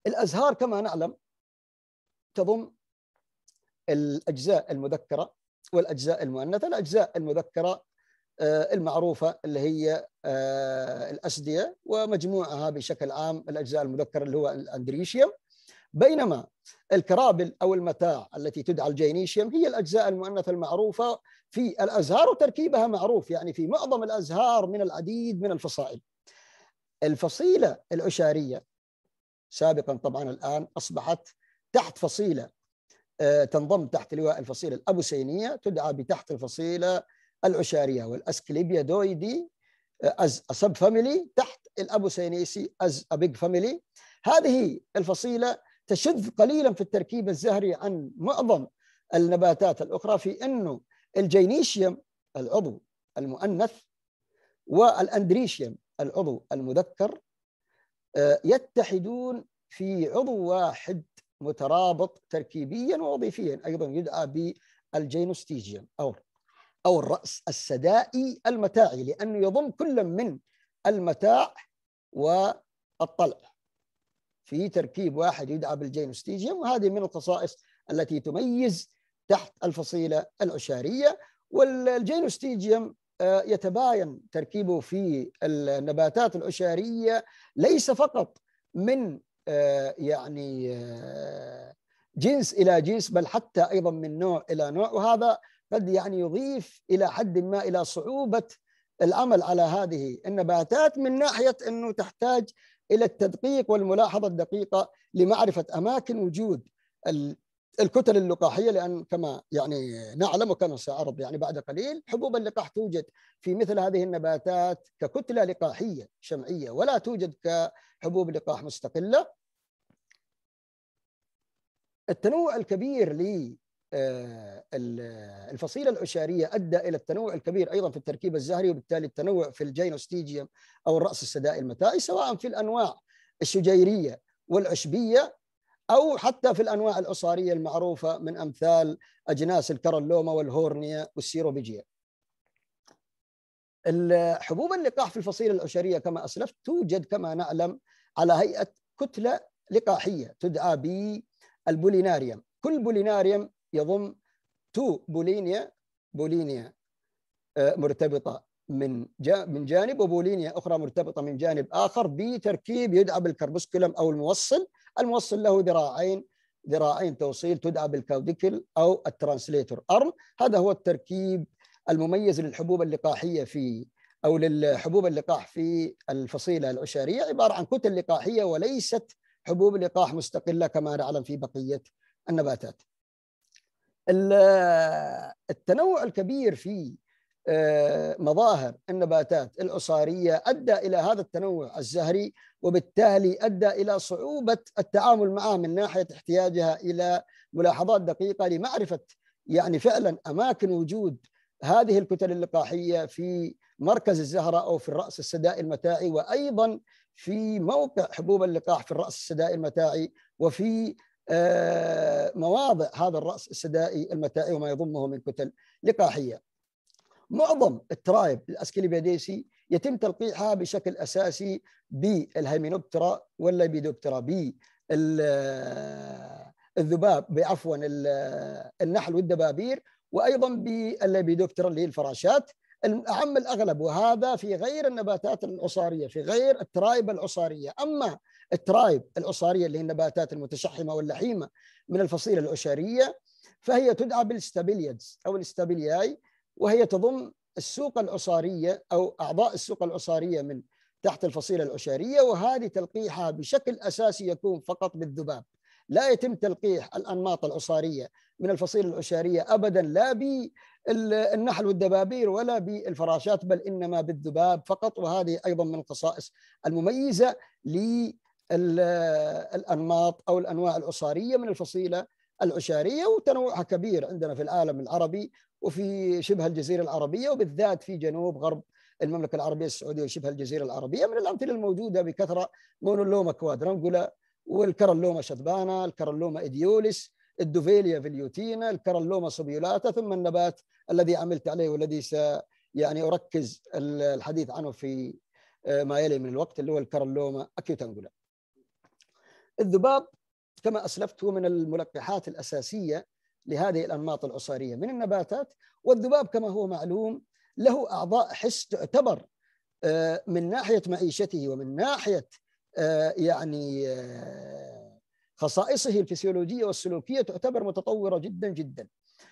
الأزهار كما نعلم تضم الأجزاء المذكرة والأجزاء المؤنثة الأجزاء المذكرة آه، المعروفة اللي هي آه، الأسدية ومجموعها بشكل عام الأجزاء المذكرة اللي هو الأندريشيوم بينما الكرابل أو المتاع التي تدعى الجينيشيوم هي الأجزاء المؤنثة المعروفة في الأزهار وتركيبها معروف يعني في معظم الأزهار من العديد من الفصائل الفصيلة العشارية سابقا طبعا الآن أصبحت تحت فصيلة آه، تنضم تحت لواء الفصيلة الأبوسينية تدعى بتحت الفصيلة العشارية والأسكليبيا دويدي آه، أز سب فاميلي تحت الأبوسينيسي أز أبيج فاميلي هذه الفصيلة تشذ قليلا في التركيب الزهري عن معظم النباتات الأخرى في أنه الجينيشيوم العضو المؤنث والاندريشيوم العضو المذكر آه، يتحدون في عضو واحد مترابط تركيبيا ووظيفيا ايضا يدعى بالجينوستيجيوم او او الراس السدائي المتاعي لانه يضم كل من المتاع والطلع في تركيب واحد يدعى بالجينوستيجيوم وهذه من الخصائص التي تميز تحت الفصيلة العشارية والجينوستيجيوم آه، يتباين تركيبه في النباتات العشارية ليس فقط من آه، يعني آه، جنس إلى جنس بل حتى أيضا من نوع إلى نوع وهذا قد يعني يضيف إلى حد ما إلى صعوبة العمل على هذه النباتات من ناحية أنه تحتاج إلى التدقيق والملاحظة الدقيقة لمعرفة أماكن وجود الكتل اللقاحيه لان كما يعني نعلم وكما ساعرض يعني بعد قليل حبوب اللقاح توجد في مثل هذه النباتات ككتله لقاحيه شمعيه ولا توجد كحبوب لقاح مستقله. التنوع الكبير ل آه، الفصيله العشاريه ادى الى التنوع الكبير ايضا في التركيب الزهري وبالتالي التنوع في الجينوستيجيوم او الراس السدائي المتائي سواء في الانواع الشجيريه والعشبيه أو حتى في الأنواع الأصارية المعروفة من أمثال أجناس الكرلومة والهورنيا والسيروبيجية حبوب اللقاح في الفصيلة العشرية كما أسلفت توجد كما نعلم على هيئة كتلة لقاحية تدعى بالبوليناريوم كل بوليناريوم يضم تو بولينيا بولينيا آه، مرتبطة من من جانب وبولينيا أخرى مرتبطة من جانب آخر بتركيب يدعى بالكربسكولم أو الموصل الموصل له ذراعين ذراعين توصيل تدعى بالكاوديكل او الترانسليتور ارم هذا هو التركيب المميز للحبوب اللقاحيه في او للحبوب اللقاح في الفصيله العشاريه عباره عن كتل لقاحيه وليست حبوب لقاح مستقله كما نعلم في بقيه النباتات. التنوع الكبير في آه، مظاهر النباتات العصارية أدى إلى هذا التنوع الزهري وبالتالي أدى إلى صعوبة التعامل معها من ناحية احتياجها إلى ملاحظات دقيقة لمعرفة يعني فعلا أماكن وجود هذه الكتل اللقاحية في مركز الزهرة أو في الرأس السدائي المتاعي وأيضا في موقع حبوب اللقاح في الرأس السدائي المتاعي وفي آه، مواضع هذا الرأس السدائي المتاعي وما يضمه من كتل لقاحية معظم الترائب الاسكليبيديسي يتم تلقيحها بشكل اساسي بالهيمينوبترا ولا بيدوبترا بي آه، الذباب عفوا آه، النحل والدبابير وايضا بالليبيدوبترا اللي هي الفراشات الاعم الاغلب وهذا في غير النباتات العصاريه في غير الترائب العصاريه اما الترائب العصاريه اللي هي النباتات المتشحمه واللحيمه من الفصيله العشاريه فهي تدعى بالستابيليدز او الاستابيلياي وهي تضم السوق العصارية أو أعضاء السوق العصارية من تحت الفصيلة العشارية وهذه تلقيحها بشكل أساسي يكون فقط بالذباب لا يتم تلقيح الأنماط العصارية من الفصيلة العشارية أبدا لا بالنحل والدبابير ولا بالفراشات بل إنما بالذباب فقط وهذه أيضا من الخصائص المميزة للأنماط أو الأنواع العصارية من الفصيلة العشارية وتنوعها كبير عندنا في العالم العربي وفي شبه الجزيرة العربية وبالذات في جنوب غرب المملكة العربية السعودية وشبه الجزيرة العربية من الأمثلة الموجودة بكثرة مونولوما كوادرانجولا والكرلوما شذبانا الكرلوما إديوليس الدوفيليا فيليوتينا الكرلوما سوبيولاتا ثم النبات الذي عملت عليه والذي س يعني أركز الحديث عنه في آه، ما يلي من الوقت اللي هو الكرلوما أكيوتانجولا الذباب كما أسلفت هو من الملقحات الأساسية لهذه الأنماط العصارية من النباتات والذباب كما هو معلوم له أعضاء حس تعتبر آه، من ناحية معيشته ومن ناحية آه، يعني آه، خصائصه الفسيولوجية والسلوكية تعتبر متطورة جدا جدا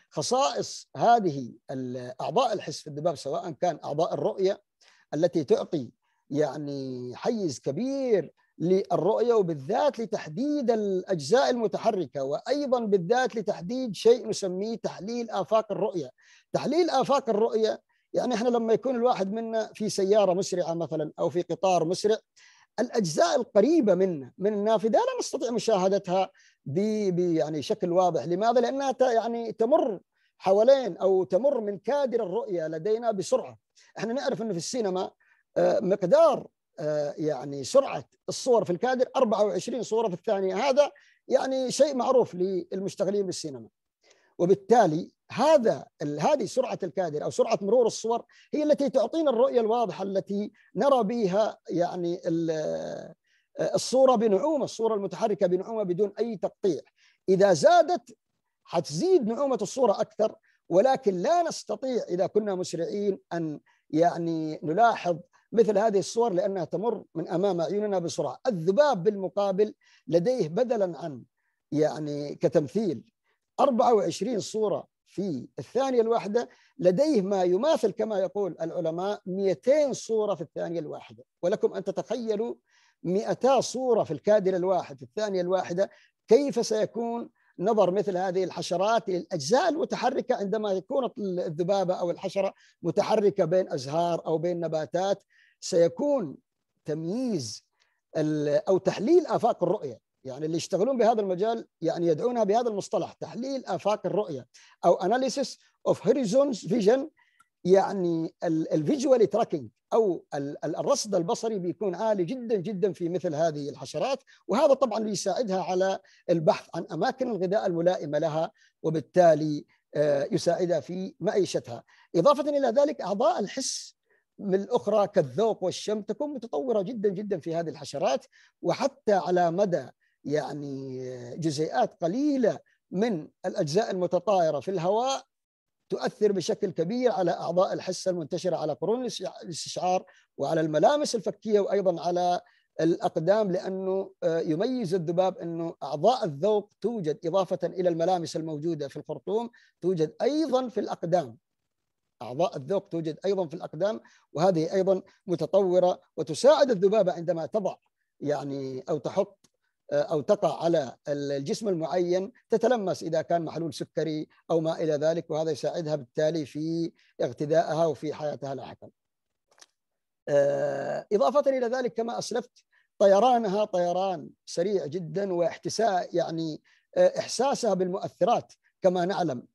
خصائص هذه الاعضاء الحس في الذباب سواء كان أعضاء الرؤية التي تعطي يعني حيز كبير للرؤية وبالذات لتحديد الأجزاء المتحركة وأيضا بالذات لتحديد شيء نسميه تحليل آفاق الرؤية تحليل آفاق الرؤية يعني احنا لما يكون الواحد منا في سيارة مسرعة مثلا أو في قطار مسرع الاجزاء القريبه منه من النافذه لا نستطيع مشاهدتها ب يعني شكل واضح، لماذا؟ لانها يعني تمر حوالين او تمر من كادر الرؤيه لدينا بسرعه. احنا نعرف انه في السينما آه، مقدار آه، يعني سرعه الصور في الكادر 24 صوره في الثانيه هذا يعني شيء معروف للمشتغلين بالسينما وبالتالي هذا هذه سرعه الكادر او سرعه مرور الصور هي التي تعطينا الرؤيه الواضحه التي نرى بها يعني آه، الصوره بنعومه الصوره المتحركه بنعومه بدون اي تقطيع اذا زادت حتزيد نعومه الصوره اكثر ولكن لا نستطيع اذا كنا مسرعين ان يعني نلاحظ مثل هذه الصور لأنها تمر من أمام أعيننا بسرعة الذباب بالمقابل لديه بدلا عن يعني كتمثيل 24 صورة في الثانية الواحدة لديه ما يماثل كما يقول العلماء 200 صورة في الثانية الواحدة ولكم أن تتخيلوا 200 صورة في الكادر الواحد في الثانية الواحدة كيف سيكون نظر مثل هذه الحشرات للأجزاء المتحركة عندما يكون الذبابة أو الحشرة متحركة بين أزهار أو بين نباتات سيكون تمييز او تحليل افاق الرؤيه يعني اللي يشتغلون بهذا المجال يعني يدعونها بهذا المصطلح تحليل افاق الرؤيه او analysis of horizons vision يعني الفيجوال تراكنج او الرصد البصري بيكون عالي جدا جدا في مثل هذه الحشرات وهذا طبعا يساعدها على البحث عن اماكن الغذاء الملائمه لها وبالتالي آه، يساعدها في معيشتها اضافه الى ذلك اعضاء الحس من الأخرى كالذوق والشم تكون متطورة جدا جدا في هذه الحشرات وحتى على مدى يعني جزيئات قليلة من الأجزاء المتطايرة في الهواء تؤثر بشكل كبير على أعضاء الحسة المنتشرة على قرون الاستشعار وعلى الملامس الفكية وأيضا على الاقدام لانه آه، يميز الذباب انه اعضاء الذوق توجد اضافه الى الملامس الموجوده في الخرطوم توجد ايضا في الاقدام أعضاء الذوق توجد أيضا في الأقدام وهذه أيضا متطورة وتساعد الذبابة عندما تضع يعني أو تحط آه، أو تقع على الجسم المعين تتلمس إذا كان محلول سكري أو ما إلى ذلك وهذا يساعدها بالتالي في اغتدائها وفي حياتها لاحقا آه، إضافة إلى ذلك كما أسلفت طيرانها طيران سريع جدا واحتساء يعني آه، إحساسها بالمؤثرات كما نعلم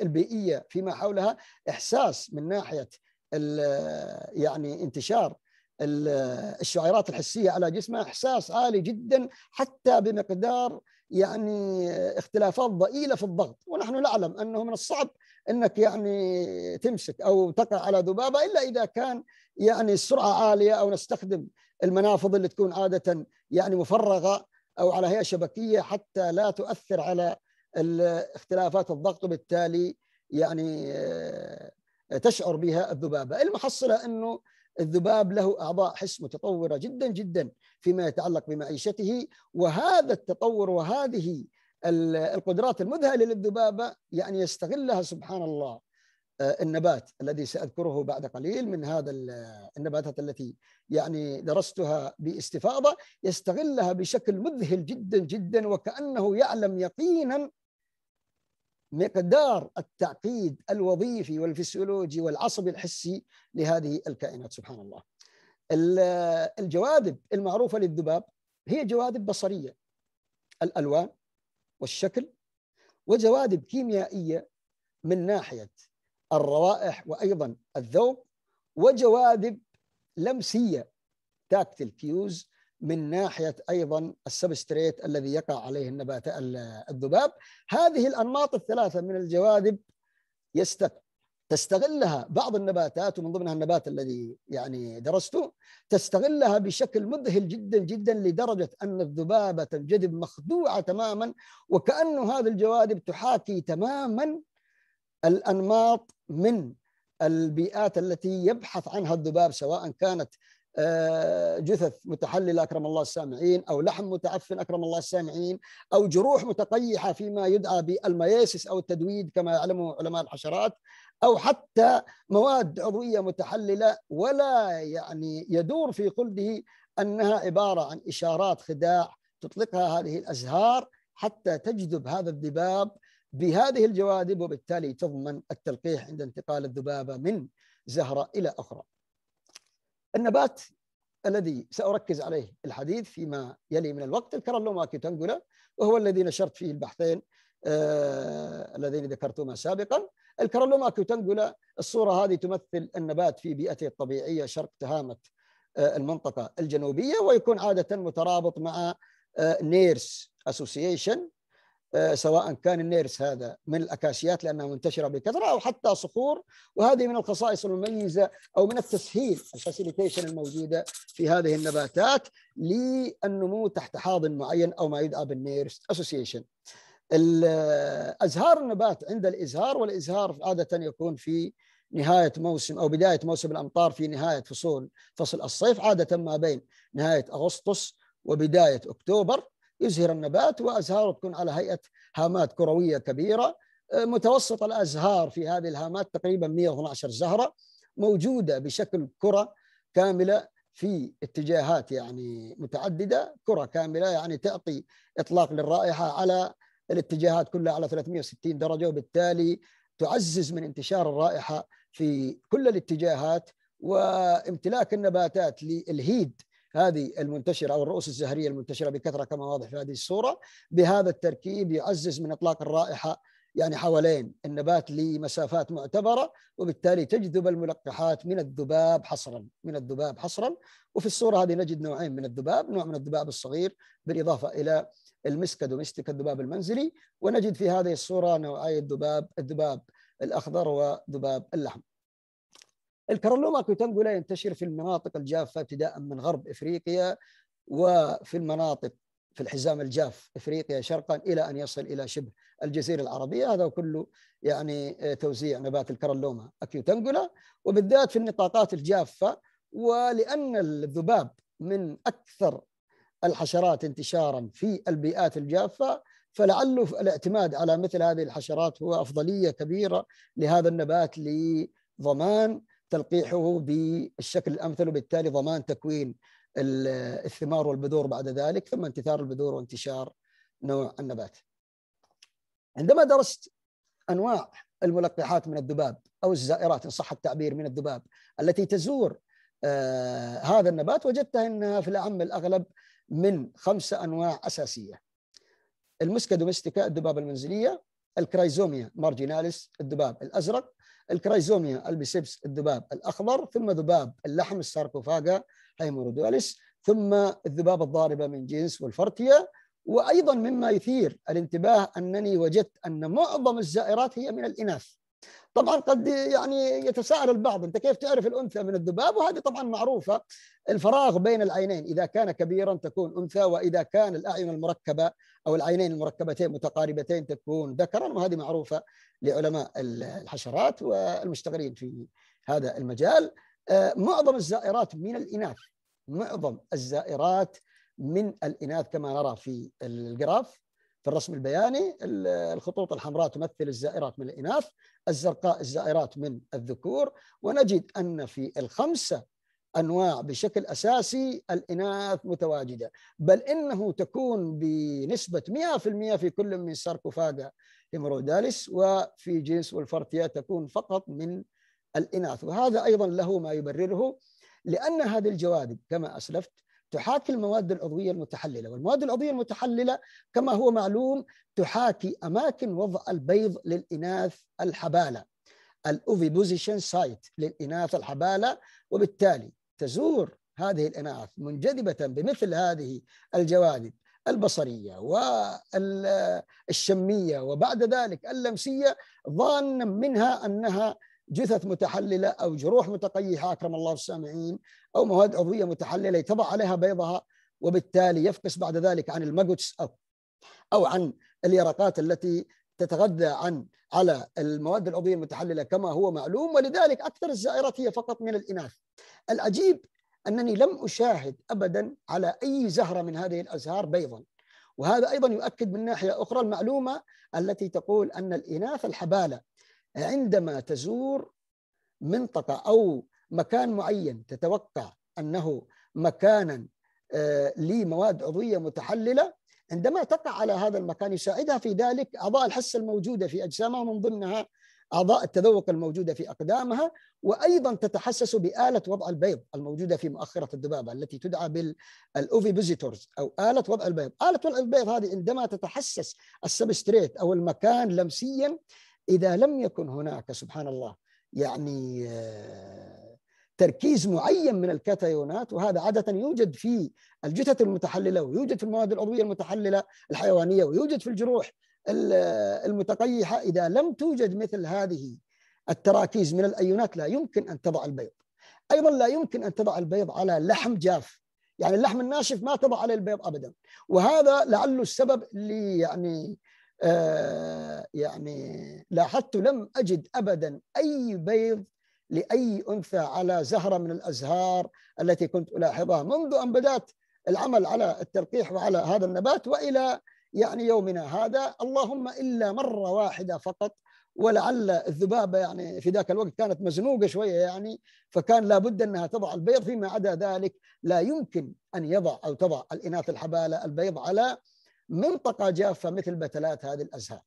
البيئيه فيما حولها احساس من ناحيه يعني انتشار الشعيرات الحسيه على جسمه احساس عالي جدا حتى بمقدار يعني اختلافات ضئيله في الضغط ونحن نعلم انه من الصعب انك يعني تمسك او تقع على ذبابه الا اذا كان يعني السرعه عاليه او نستخدم المنافض اللي تكون عاده يعني مفرغه او على هيئه شبكيه حتى لا تؤثر على اختلافات الضغط وبالتالي يعني آه، تشعر بها الذبابة المحصلة أنه الذباب له أعضاء حس متطورة جدا جدا فيما يتعلق بمعيشته وهذا التطور وهذه القدرات المذهلة للذبابة يعني يستغلها سبحان الله آه، النبات الذي سأذكره بعد قليل من هذا النباتات التي يعني درستها باستفاضة يستغلها بشكل مذهل جدا جدا وكأنه يعلم يقينا مقدار التعقيد الوظيفي والفسيولوجي والعصبي الحسي لهذه الكائنات سبحان الله الجواذب المعروفة للذباب هي جواذب بصرية الألوان والشكل وجواذب كيميائية من ناحية الروائح وأيضا الذوق وجواذب لمسية تاكتل كيوز من ناحيه ايضا السبستريت الذي يقع عليه النبات الذباب هذه الانماط الثلاثه من الجواذب يستق تستغلها بعض النباتات ومن ضمنها النبات الذي يعني درسته تستغلها بشكل مذهل جدا جدا لدرجه ان الذبابه تنجذب مخدوعه تماما وكانه هذه الجوادب تحاكي تماما الانماط من البيئات التي يبحث عنها الذباب سواء كانت آه، جثث متحلله اكرم الله السامعين او لحم متعفن اكرم الله السامعين او جروح متقيحه فيما يدعى بالمايسس او التدويد كما يعلمه علماء الحشرات او حتى مواد عضويه متحلله ولا يعني يدور في قلبه انها عباره عن اشارات خداع تطلقها هذه الازهار حتى تجذب هذا الذباب بهذه الجواذب وبالتالي تضمن التلقيح عند انتقال الذبابه من زهره الى اخرى. النبات الذي سأركز عليه الحديث فيما يلي من الوقت الكرلوما كيتانجولا وهو الذي نشرت فيه البحثين آه ذكرتهما سابقا الكرلوما كيتانجولا الصورة هذه تمثل النبات في بيئته الطبيعية شرق تهامة آه المنطقة الجنوبية ويكون عادة مترابط مع آه نيرس أسوسيشن آه، سواء كان النيرس هذا من الاكاسيات لانها منتشره بكثره او حتى صخور وهذه من الخصائص المميزه او من التسهيل الفاسيليتيشن الموجوده في هذه النباتات للنمو تحت حاضن معين او ما يدعى بالنيرس اسوسيشن. آه، ازهار النبات عند الازهار والازهار عاده يكون في نهايه موسم او بدايه موسم الامطار في نهايه فصول فصل الصيف عاده ما بين نهايه اغسطس وبدايه اكتوبر يزهر النبات وازهاره تكون على هيئه هامات كرويه كبيره آه، متوسط الازهار في هذه الهامات تقريبا 112 زهره موجوده بشكل كره كامله في اتجاهات يعني متعدده كره كامله يعني تعطي اطلاق للرائحه على الاتجاهات كلها على 360 درجه وبالتالي تعزز من انتشار الرائحه في كل الاتجاهات وامتلاك النباتات للهيد هذه المنتشرة أو الرؤوس الزهرية المنتشرة بكثرة كما واضح في هذه الصورة بهذا التركيب يعزز من إطلاق الرائحة يعني حوالين النبات لمسافات معتبرة وبالتالي تجذب الملقحات من الذباب حصرا من الذباب حصرا وفي الصورة هذه نجد نوعين من الذباب نوع من الذباب الصغير بالإضافة إلى المسك دوميستيك الذباب المنزلي ونجد في هذه الصورة نوعي الذباب الذباب الأخضر وذباب اللحم الكارلولا لا ينتشر في المناطق الجافة ابتداء من غرب إفريقيا وفي المناطق في الحزام الجاف إفريقيا شرقا إلى أن يصل إلى شبه الجزيرة العربية هذا كله يعني توزيع نبات الكرلوما أكيوتنجولا وبالذات في النطاقات الجافة ولأن الذباب من أكثر الحشرات انتشارا في البيئات الجافة فلعله الاعتماد على مثل هذه الحشرات هو أفضلية كبيرة لهذا النبات لضمان تلقيحه بالشكل الامثل وبالتالي ضمان تكوين الثمار والبذور بعد ذلك ثم انتثار البذور وانتشار نوع النبات. عندما درست انواع الملقحات من الذباب او الزائرات ان صح التعبير من الذباب التي تزور آه، هذا النبات وجدت انها في الاعم الاغلب من خمسه انواع اساسيه. المسكا دوميستيكا الذباب المنزليه، الكرايزوميا مارجيناليس الذباب الازرق، الكرايزوميا البيسبس الذباب الاخضر ثم ذباب اللحم الساركوفاجا هيمورودوليس ثم الذباب الضاربه من جنس والفرتيا وايضا مما يثير الانتباه انني وجدت ان معظم الزائرات هي من الاناث طبعا قد يعني يتساءل البعض انت كيف تعرف الانثى من الذباب وهذه طبعا معروفه الفراغ بين العينين اذا كان كبيرا تكون انثى واذا كان الاعين المركبه او العينين المركبتين متقاربتين تكون ذكرا وهذه معروفه لعلماء الحشرات والمشتغلين في هذا المجال آه، معظم الزائرات من الاناث معظم الزائرات من الاناث كما نرى في الجراف في الرسم البياني الخطوط الحمراء تمثل الزائرات من الإناث الزرقاء الزائرات من الذكور ونجد أن في الخمسة أنواع بشكل أساسي الإناث متواجدة بل إنه تكون بنسبة 100% في كل من ساركوفاغا هيمروداليس وفي جنس والفرتيا تكون فقط من الإناث وهذا أيضا له ما يبرره لأن هذه الجوادب كما أسلفت تحاكي المواد العضويه المتحلله، والمواد العضويه المتحلله كما هو معلوم تحاكي اماكن وضع البيض للاناث الحباله. الاوفي بوزيشن سايت للاناث الحباله وبالتالي تزور هذه الاناث منجذبه بمثل هذه الجوانب البصريه والشميه وبعد ذلك اللمسيه ظانا منها انها جثث متحللة أو جروح متقيحة أكرم الله السامعين أو مواد عضوية متحللة يتضع عليها بيضها وبالتالي يفقس بعد ذلك عن المجوتس أو أو عن اليرقات التي تتغذى عن على المواد العضوية المتحللة كما هو معلوم ولذلك أكثر الزائرات هي فقط من الإناث العجيب أنني لم أشاهد أبدا على أي زهرة من هذه الأزهار بيضا وهذا أيضا يؤكد من ناحية أخرى المعلومة التي تقول أن الإناث الحبالة عندما تزور منطقة أو مكان معين تتوقع أنه مكانا آه، لمواد عضوية متحللة عندما تقع على هذا المكان يساعدها في ذلك أعضاء الحس الموجودة في أجسامها من ضمنها أعضاء التذوق الموجودة في أقدامها وأيضا تتحسس بآلة وضع البيض الموجودة في مؤخرة الذبابة التي تدعى بالأوفيبوزيتورز أو آلة وضع البيض آلة وضع البيض هذه عندما تتحسس السبستريت أو المكان لمسيا إذا لم يكن هناك سبحان الله يعني آه، تركيز معين من الكاتايونات وهذا عادة يوجد في الجثث المتحللة ويوجد في المواد العضوية المتحللة الحيوانية ويوجد في الجروح آه، المتقيحة إذا لم توجد مثل هذه التراكيز من الأيونات لا يمكن أن تضع البيض أيضا لا يمكن أن تضع البيض على لحم جاف يعني اللحم الناشف ما تضع عليه البيض أبدا وهذا لعله السبب اللي يعني آه، يعني لاحظت لم أجد أبدا أي بيض لأي أنثى على زهرة من الأزهار التي كنت ألاحظها منذ أن بدأت العمل على التلقيح وعلى هذا النبات وإلى يعني يومنا هذا اللهم إلا مرة واحدة فقط ولعل الذبابة يعني في ذاك الوقت كانت مزنوقة شوية يعني فكان لابد أنها تضع البيض فيما عدا ذلك لا يمكن أن يضع أو تضع الإناث الحبالة البيض على منطقة جافة مثل بتلات هذه الأزهار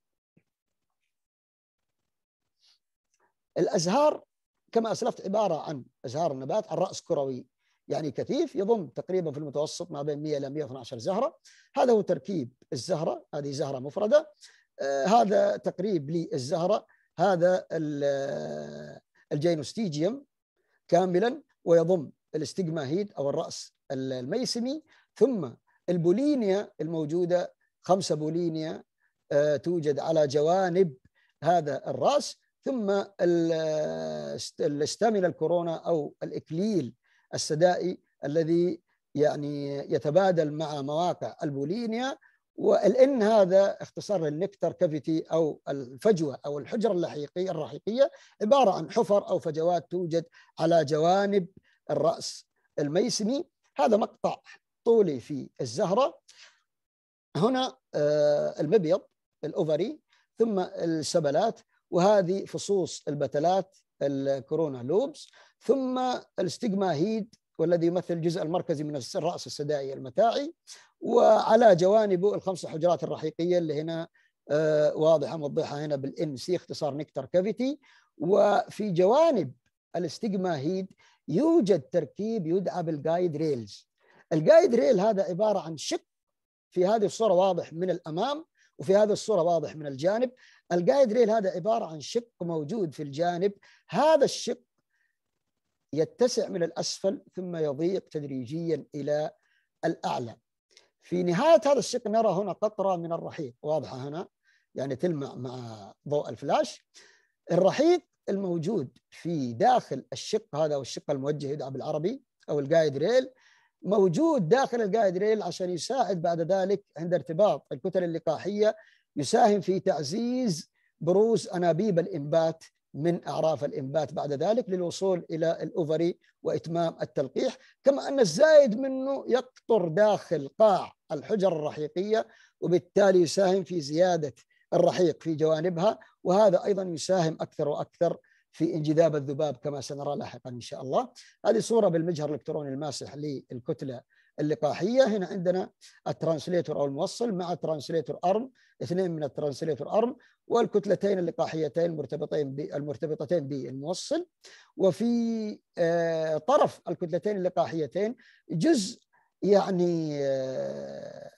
الأزهار كما أسلفت عبارة عن أزهار النبات عن رأس كروي يعني كثيف يضم تقريبا في المتوسط ما بين 100 إلى 112 زهرة هذا هو تركيب الزهرة هذه زهرة مفردة آه هذا تقريب للزهرة هذا آه، الجينوستيجيوم كاملا ويضم الاستجماهيد أو الرأس الميسمي ثم البولينيا الموجودة خمسة بولينيا آه، توجد على جوانب هذا الرأس ثم الاستامينا آه، الكورونا أو الإكليل السدائي الذي يعني يتبادل مع مواقع البولينيا والان هذا اختصار للنكتر كافيتي او الفجوه او الحجره اللحيقيه الرحيقيه عباره عن حفر او فجوات توجد على جوانب الراس الميسمي هذا مقطع طولي في الزهرة هنا آه، المبيض الأوفري ثم السبلات وهذه فصوص البتلات الكورونا لوبس ثم الاستجماهيد والذي يمثل الجزء المركزي من الرأس السدائي المتاعي وعلى جوانبه الخمس حجرات الرحيقية اللي هنا آه، واضحة موضحة هنا بالإن سي اختصار نكتر كافيتي وفي جوانب الاستجماهيد يوجد تركيب يدعى بالجايد ريلز الجايد ريل هذا عباره عن شق في هذه الصوره واضح من الامام وفي هذه الصوره واضح من الجانب الجايد ريل هذا عباره عن شق موجود في الجانب هذا الشق يتسع من الاسفل ثم يضيق تدريجيا الى الاعلى في نهايه هذا الشق نرى هنا قطره من الرحيق واضحه هنا يعني تلمع مع ضوء الفلاش الرحيق الموجود في داخل الشق هذا والشق الموجه بالعربي او الجايد ريل موجود داخل القايد ريل عشان يساعد بعد ذلك عند ارتباط الكتل اللقاحيه يساهم في تعزيز بروز انابيب الانبات من اعراف الانبات بعد ذلك للوصول الى الاوفري واتمام التلقيح، كما ان الزايد منه يقطر داخل قاع الحجر الرحيقيه وبالتالي يساهم في زياده الرحيق في جوانبها وهذا ايضا يساهم اكثر واكثر في انجذاب الذباب كما سنرى لاحقا ان شاء الله. هذه صوره بالمجهر الالكتروني الماسح للكتله اللقاحيه، هنا عندنا الترانسليتور او الموصل مع ترانسليتور ارم، اثنين من الترانسليتور ارم والكتلتين اللقاحيتين مرتبطين المرتبطتين بالموصل وفي آه، طرف الكتلتين اللقاحيتين جزء يعني آه،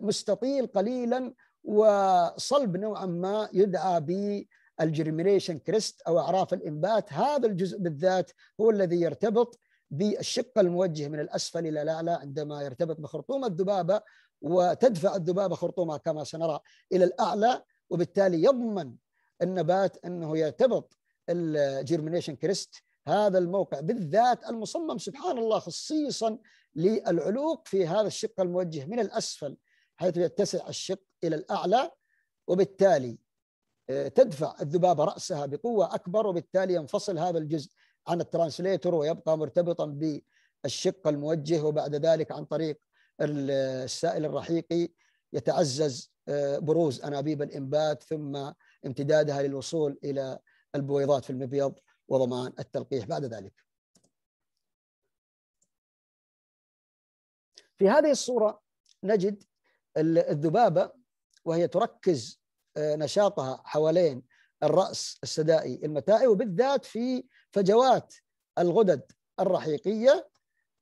مستطيل قليلا وصلب نوعا ما يدعى ب الجرمينيشن كريست او اعراف الانبات هذا الجزء بالذات هو الذي يرتبط بالشق الموجه من الاسفل الى الاعلى عندما يرتبط بخرطوم الذبابه وتدفع الذبابه خرطومها كما سنرى الى الاعلى وبالتالي يضمن النبات انه يرتبط الجيرمينيشن كريست هذا الموقع بالذات المصمم سبحان الله خصيصا للعلوق في هذا الشق الموجه من الاسفل حيث يتسع الشق الى الاعلى وبالتالي آه، تدفع الذبابه راسها بقوه اكبر وبالتالي ينفصل هذا الجزء عن الترانسليتور ويبقى مرتبطا بالشق الموجه وبعد ذلك عن طريق السائل الرحيقي يتعزز آه، بروز انابيب الانبات ثم امتدادها للوصول الى البويضات في المبيض وضمان التلقيح بعد ذلك. في هذه الصوره نجد الذبابه وهي تركز آه، نشاطها حوالين الرأس السدائي المتائي وبالذات في فجوات الغدد الرحيقية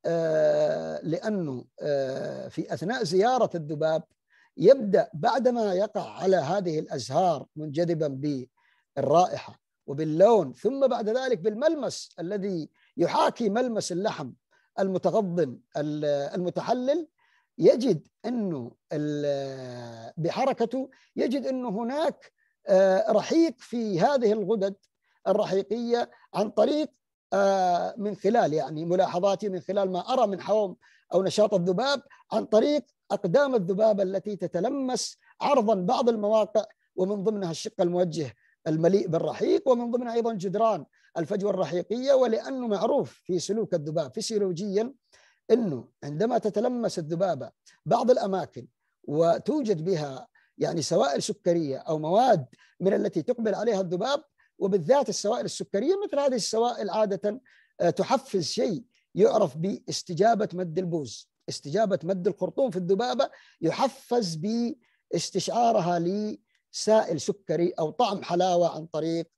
آه، لأنه آه، في أثناء زيارة الذباب يبدأ بعدما يقع على هذه الأزهار منجذبا بالرائحة وباللون ثم بعد ذلك بالملمس الذي يحاكي ملمس اللحم المتغضن المتحلل يجد انه بحركته يجد انه هناك آه، رحيق في هذه الغدد الرحيقيه عن طريق آه، من خلال يعني ملاحظاتي من خلال ما ارى من حوم او نشاط الذباب عن طريق اقدام الذباب التي تتلمس عرضا بعض المواقع ومن ضمنها الشق الموجه المليء بالرحيق ومن ضمنها ايضا جدران الفجوه الرحيقيه ولانه معروف في سلوك الذباب فسيولوجيا انه عندما تتلمس الذبابه بعض الاماكن وتوجد بها يعني سوائل سكريه او مواد من التي تقبل عليها الذباب وبالذات السوائل السكريه مثل هذه السوائل عاده آه، تحفز شيء يعرف باستجابه مد البوز، استجابه مد الخرطوم في الذبابه يحفز باستشعارها لسائل سكري او طعم حلاوه عن طريق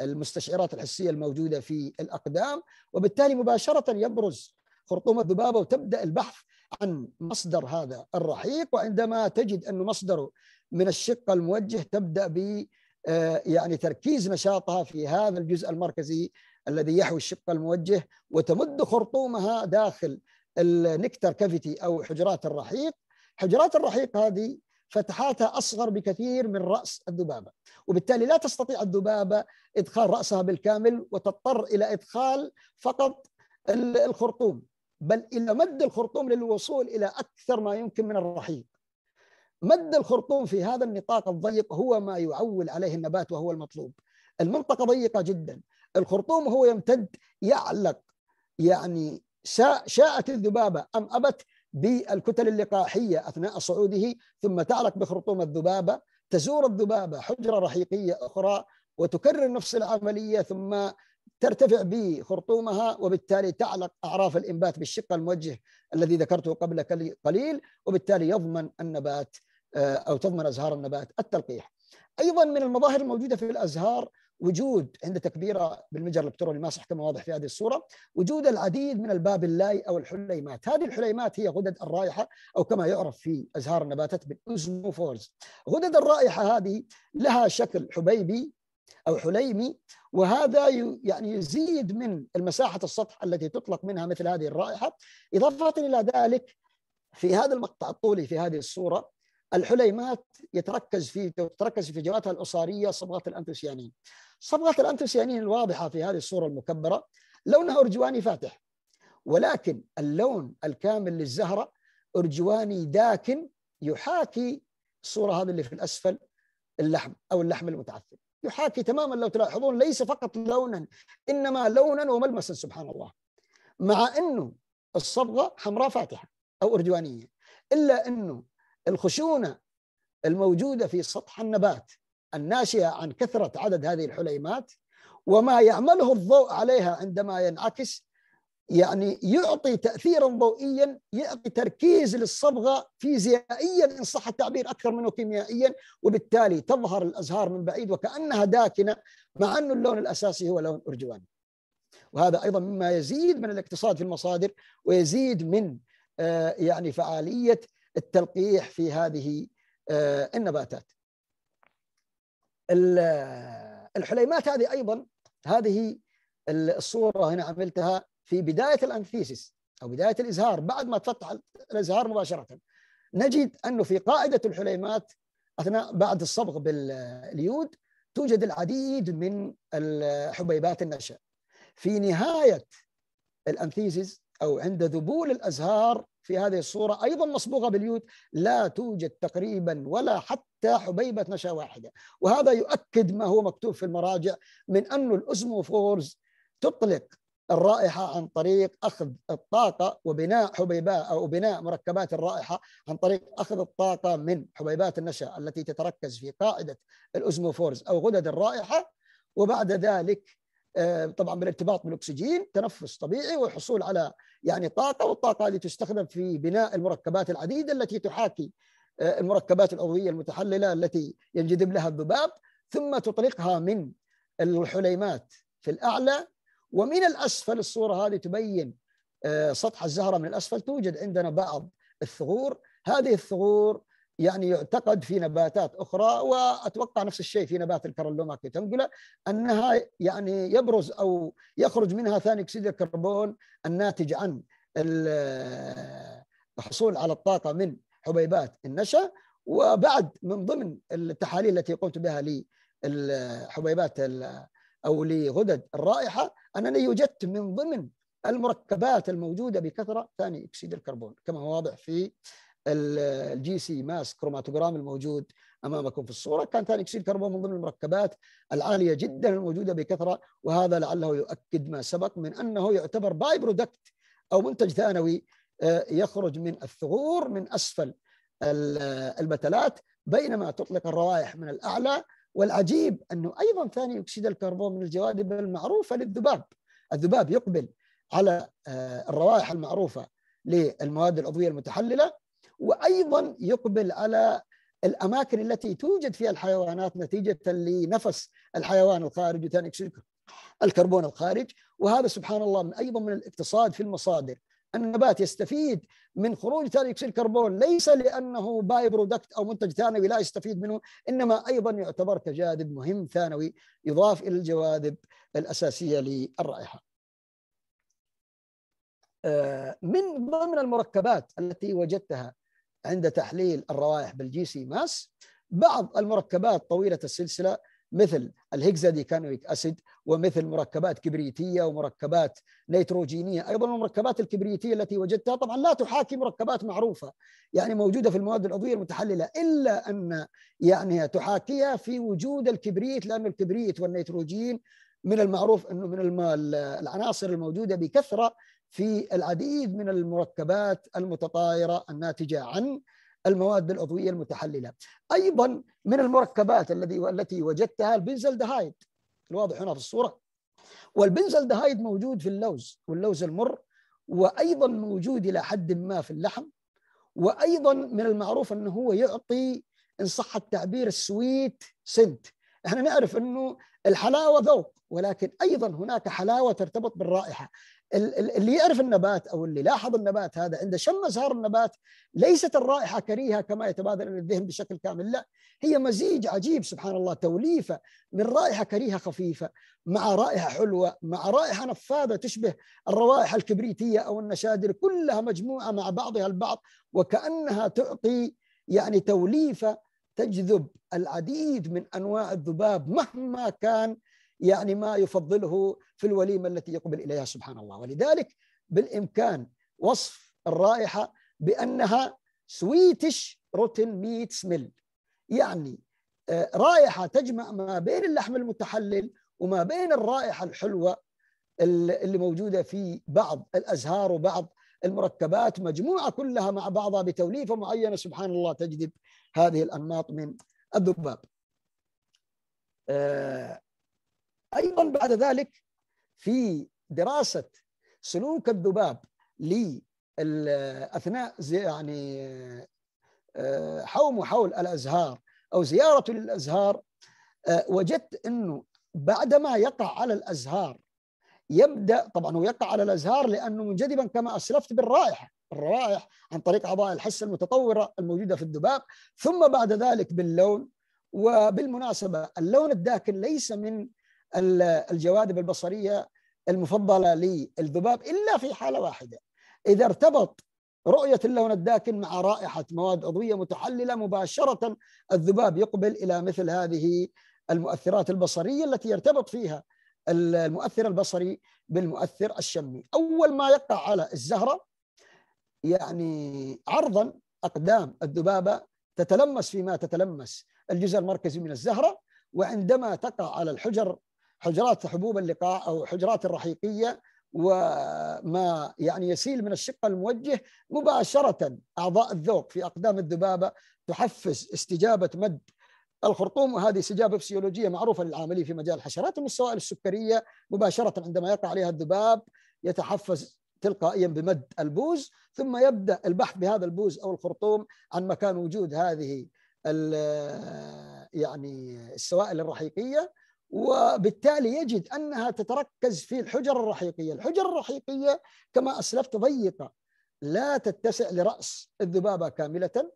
المستشعرات الحسيه الموجوده في الاقدام وبالتالي مباشره يبرز خرطوم الذبابه وتبدا البحث عن مصدر هذا الرحيق وعندما تجد انه مصدره من الشق الموجه تبدا ب آه، يعني تركيز نشاطها في هذا الجزء المركزي الذي يحوي الشق الموجه وتمد خرطومها داخل النكتر كافيتي او حجرات الرحيق حجرات الرحيق هذه فتحاتها اصغر بكثير من راس الذبابه وبالتالي لا تستطيع الذبابه ادخال راسها بالكامل وتضطر الى ادخال فقط الخرطوم بل إلى مد الخرطوم للوصول إلى أكثر ما يمكن من الرحيق مد الخرطوم في هذا النطاق الضيق هو ما يعول عليه النبات وهو المطلوب المنطقة ضيقة جدا الخرطوم هو يمتد يعلق يعني شاءت الذبابة أم أبت بالكتل اللقاحية أثناء صعوده ثم تعلق بخرطوم الذبابة تزور الذبابة حجرة رحيقية أخرى وتكرر نفس العملية ثم ترتفع به خرطومها وبالتالي تعلق أعراف الإنبات بالشق الموجه الذي ذكرته قبل قليل وبالتالي يضمن النبات آه، أو تضمن أزهار النبات التلقيح أيضا من المظاهر الموجودة في الأزهار وجود عند تكبيره بالمجر الالكتروني ماسح كما واضح في هذه الصوره وجود العديد من البابلاي او الحليمات هذه الحليمات هي غدد الرائحه او كما يعرف في ازهار النباتات بالاوزموفورز غدد الرائحه هذه لها شكل حبيبي أو حليمي وهذا يعني يزيد من المساحة السطح التي تطلق منها مثل هذه الرائحة إضافة إلى ذلك في هذا المقطع الطولي في هذه الصورة الحليمات يتركز في تركز في جواتها الأصارية صبغة الأنثوسيانين صبغة الأنثوسيانين الواضحة في هذه الصورة المكبرة لونها أرجواني فاتح ولكن اللون الكامل للزهرة أرجواني داكن يحاكي الصورة هذه اللي في الأسفل اللحم أو اللحم المتعفن يحاكي تماما لو تلاحظون ليس فقط لونا انما لونا وملمسا سبحان الله مع انه الصبغه حمراء فاتحه او ارجوانيه الا انه الخشونه الموجوده في سطح النبات الناشئه عن كثره عدد هذه الحليمات وما يعمله الضوء عليها عندما ينعكس يعني يعطي تاثيرا ضوئيا يعطي تركيز للصبغه فيزيائيا ان صح التعبير اكثر منه كيميائيا وبالتالي تظهر الازهار من بعيد وكانها داكنه مع انه اللون الاساسي هو لون ارجواني. وهذا ايضا مما يزيد من الاقتصاد في المصادر ويزيد من آه، يعني فعاليه التلقيح في هذه آه، النباتات. آه، الحليمات هذه ايضا هذه الصوره هنا عملتها في بدايه الأنثيسيس او بدايه الازهار بعد ما تفتح الازهار مباشره نجد انه في قاعده الحليمات اثناء بعد الصبغ باليود توجد العديد من حبيبات النشا في نهايه الأنثيسيس او عند ذبول الازهار في هذه الصورة أيضا مصبوغة باليود لا توجد تقريبا ولا حتى حبيبة نشا واحدة وهذا يؤكد ما هو مكتوب في المراجع من أن الأسموفورز تطلق الرائحة عن طريق أخذ الطاقة وبناء حبيبات أو بناء مركبات الرائحة عن طريق أخذ الطاقة من حبيبات النشأ التي تتركز في قاعدة الأزموفورز أو غدد الرائحة وبعد ذلك آه، طبعا بالارتباط بالاكسجين تنفس طبيعي والحصول على يعني طاقه والطاقه هذه تستخدم في بناء المركبات العديده التي تحاكي آه، المركبات العضويه المتحلله التي ينجذب لها الذباب ثم تطلقها من الحليمات في الاعلى ومن الأسفل الصورة هذه تبين آه، سطح الزهرة من الأسفل توجد عندنا بعض الثغور هذه الثغور يعني يعتقد في نباتات أخرى وأتوقع نفس الشيء في نبات الكرلوما تنقلة أنها يعني يبرز أو يخرج منها ثاني أكسيد الكربون الناتج عن آه، الحصول على الطاقة من حبيبات النشا وبعد من ضمن التحاليل التي قمت بها لحبيبات أو لغدد الرائحة أنني وجدت من ضمن المركبات الموجودة بكثرة ثاني أكسيد الكربون كما هو واضح في الجي سي ماس كروماتوجرام الموجود امامكم في الصوره كان ثاني اكسيد الكربون من ضمن المركبات العاليه جدا الموجوده بكثره وهذا لعله يؤكد ما سبق من انه يعتبر باي برودكت او منتج ثانوي آه، يخرج من الثغور من اسفل البتلات بينما تطلق الروائح من الاعلى والعجيب أنه أيضا ثاني أكسيد الكربون من الجوانب المعروفة للذباب الذباب يقبل على آه، الروائح المعروفة للمواد العضوية المتحللة وأيضا يقبل على الأماكن التي توجد فيها الحيوانات نتيجة لنفس الحيوان الخارج وثاني أكسيد الكربون الخارج وهذا سبحان الله من أيضا من الاقتصاد في المصادر النبات يستفيد من خروج ثاني اكسيد الكربون ليس لانه باي برودكت او منتج ثانوي لا يستفيد منه انما ايضا يعتبر كجاذب مهم ثانوي يضاف الى الجواذب الاساسيه للرائحه. آه، من ضمن المركبات التي وجدتها عند تحليل الروائح بالجي سي ماس بعض المركبات طويله السلسله مثل الهيكزاديكانويك اسيد ومثل مركبات كبريتيه ومركبات نيتروجينيه، ايضا المركبات الكبريتيه التي وجدتها طبعا لا تحاكي مركبات معروفه يعني موجوده في المواد العضويه المتحلله الا ان يعني تحاكيها في وجود الكبريت لان الكبريت والنيتروجين من المعروف انه من العناصر الموجوده بكثره في العديد من المركبات المتطايره الناتجه عن المواد العضويه المتحلله. ايضا من المركبات الذي التي وجدتها البنزلدهايد الواضح هنا في الصورة والبنزلدهايد موجود في اللوز واللوز المر وأيضا موجود إلى حد ما في اللحم وأيضا من المعروف أنه هو يعطي إن صح التعبير السويت سنت احنا نعرف أنه الحلاوة ذوق ولكن أيضا هناك حلاوة ترتبط بالرائحة اللي يعرف النبات او اللي لاحظ النبات هذا عند شم ازهار النبات ليست الرائحه كريهه كما يتبادر الى الذهن بشكل كامل لا هي مزيج عجيب سبحان الله توليفه من رائحه كريهه خفيفه مع رائحه حلوه مع رائحه نفاذه تشبه الروائح الكبريتيه او النشادر كلها مجموعه مع بعضها البعض وكانها تعطي يعني توليفه تجذب العديد من انواع الذباب مهما كان يعني ما يفضله في الوليمة التي يقبل إليها سبحان الله ولذلك بالإمكان وصف الرائحة بأنها سويتش روتن ميت سميل يعني آه، رائحة تجمع ما بين اللحم المتحلل وما بين الرائحة الحلوة اللي موجودة في بعض الأزهار وبعض المركبات مجموعة كلها مع بعضها بتوليفة معينة سبحان الله تجذب هذه الأنماط من الذباب آه أيضا بعد ذلك في دراسة سلوك الذباب ل أثناء يعني آه، حوم حول الأزهار أو زيارة للأزهار آه، وجدت أنه بعدما يقع على الأزهار يبدأ طبعا هو يقع على الأزهار لأنه منجذبا كما أسلفت بالرائحة الروائح عن طريق أعضاء الحس المتطورة الموجودة في الذباب ثم بعد ذلك باللون وبالمناسبة اللون الداكن ليس من الجوانب البصريه المفضله للذباب الا في حاله واحده اذا ارتبط رؤيه اللون الداكن مع رائحه مواد عضويه متحلله مباشره الذباب يقبل الى مثل هذه المؤثرات البصريه التي يرتبط فيها المؤثر البصري بالمؤثر الشمي اول ما يقع على الزهره يعني عرضا اقدام الذبابه تتلمس فيما تتلمس الجزء المركزي من الزهره وعندما تقع على الحجر حجرات حبوب اللقاء أو حجرات الرحيقية وما يعني يسيل من الشق الموجه مباشرة أعضاء الذوق في أقدام الذبابة تحفز استجابة مد الخرطوم وهذه استجابة فسيولوجية معروفة للعاملين في مجال الحشرات من السوائل السكرية مباشرة عندما يقع عليها الذباب يتحفز تلقائيا بمد البوز ثم يبدأ البحث بهذا البوز أو الخرطوم عن مكان وجود هذه يعني السوائل الرحيقية وبالتالي يجد انها تتركز في الحجر الرحيقيه، الحجر الرحيقيه كما اسلفت ضيقه لا تتسع لراس الذبابه كامله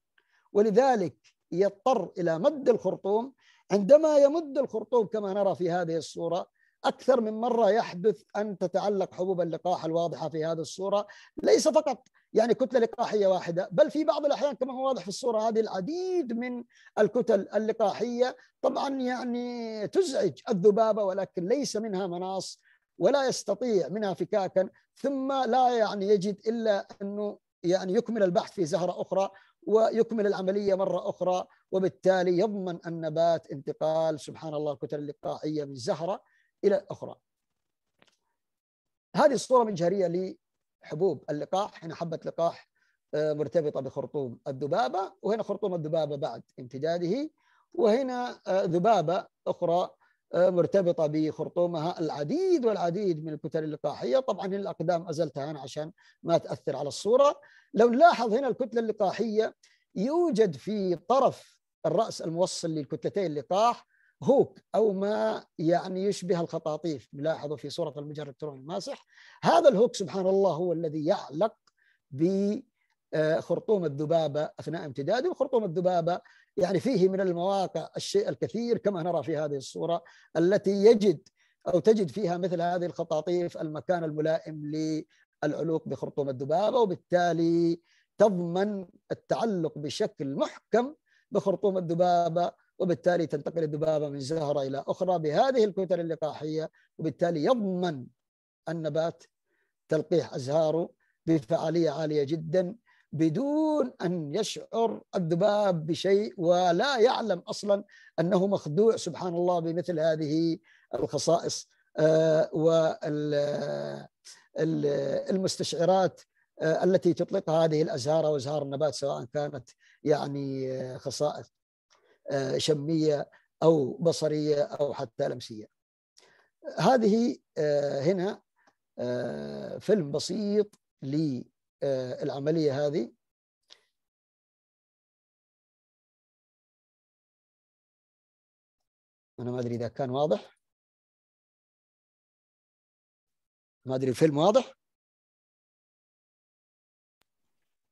ولذلك يضطر الى مد الخرطوم عندما يمد الخرطوم كما نرى في هذه الصوره أكثر من مرة يحدث أن تتعلق حبوب اللقاح الواضحة في هذه الصورة ليس فقط يعني كتلة لقاحية واحدة بل في بعض الأحيان كما هو واضح في الصورة هذه العديد من الكتل اللقاحية طبعا يعني تزعج الذبابة ولكن ليس منها مناص ولا يستطيع منها فكاكا ثم لا يعني يجد إلا أنه يعني يكمل البحث في زهرة أخرى ويكمل العملية مرة أخرى وبالتالي يضمن النبات انتقال سبحان الله الكتل اللقاحية من زهرة إلى اخرى. هذه الصورة المجهريه لحبوب اللقاح هنا حبة لقاح آه، مرتبطة بخرطوم الذبابة وهنا خرطوم الذبابة بعد امتداده وهنا آه، ذبابة أخرى آه، مرتبطة بخرطومها العديد والعديد من الكتل اللقاحية طبعا الأقدام أزلتها أنا عشان ما تأثر على الصورة لو نلاحظ هنا الكتلة اللقاحية يوجد في طرف الرأس الموصل للكتلتين اللقاح هوك او ما يعني يشبه الخطاطيف نلاحظه في صوره المجهر الالكتروني الماسح هذا الهوك سبحان الله هو الذي يعلق بخرطوم آه، الذبابه اثناء امتداده وخرطوم الذبابه يعني فيه من المواقع الشيء الكثير كما نرى في هذه الصوره التي يجد او تجد فيها مثل هذه الخطاطيف المكان الملائم للعلوق بخرطوم الذبابه وبالتالي تضمن التعلق بشكل محكم بخرطوم الذبابه وبالتالي تنتقل الذبابة من زهرة إلى أخرى بهذه الكتل اللقاحية وبالتالي يضمن النبات تلقيح أزهاره بفعالية عالية جدا بدون أن يشعر الذباب بشيء ولا يعلم أصلا أنه مخدوع سبحان الله بمثل هذه الخصائص آه، والمستشعرات آه، التي تطلقها هذه الازهار او ازهار النبات سواء كانت يعني آه، خصائص آه، شميه او بصريه او حتى لمسيه. هذه آه، هنا آه، فيلم بسيط للعمليه هذه انا ما ادري اذا كان واضح ما ادري الفيلم واضح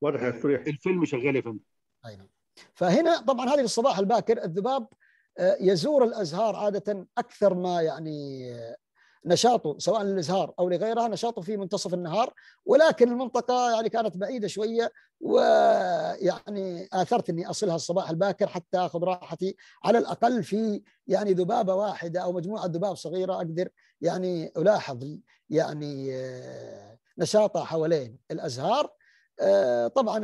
واضح يا الفيلم شغال يا فندم اي نعم فهنا طبعا هذه الصباح الباكر الذباب آه، يزور الازهار عاده اكثر ما يعني آه، نشاطه سواء للازهار او لغيرها نشاطه في منتصف النهار ولكن المنطقه يعني كانت بعيده شويه ويعني اثرت اني اصلها الصباح الباكر حتى اخذ راحتي على الاقل في يعني ذبابه واحده او مجموعه ذباب صغيره اقدر يعني الاحظ يعني آه، نشاطها حوالين الازهار طبعا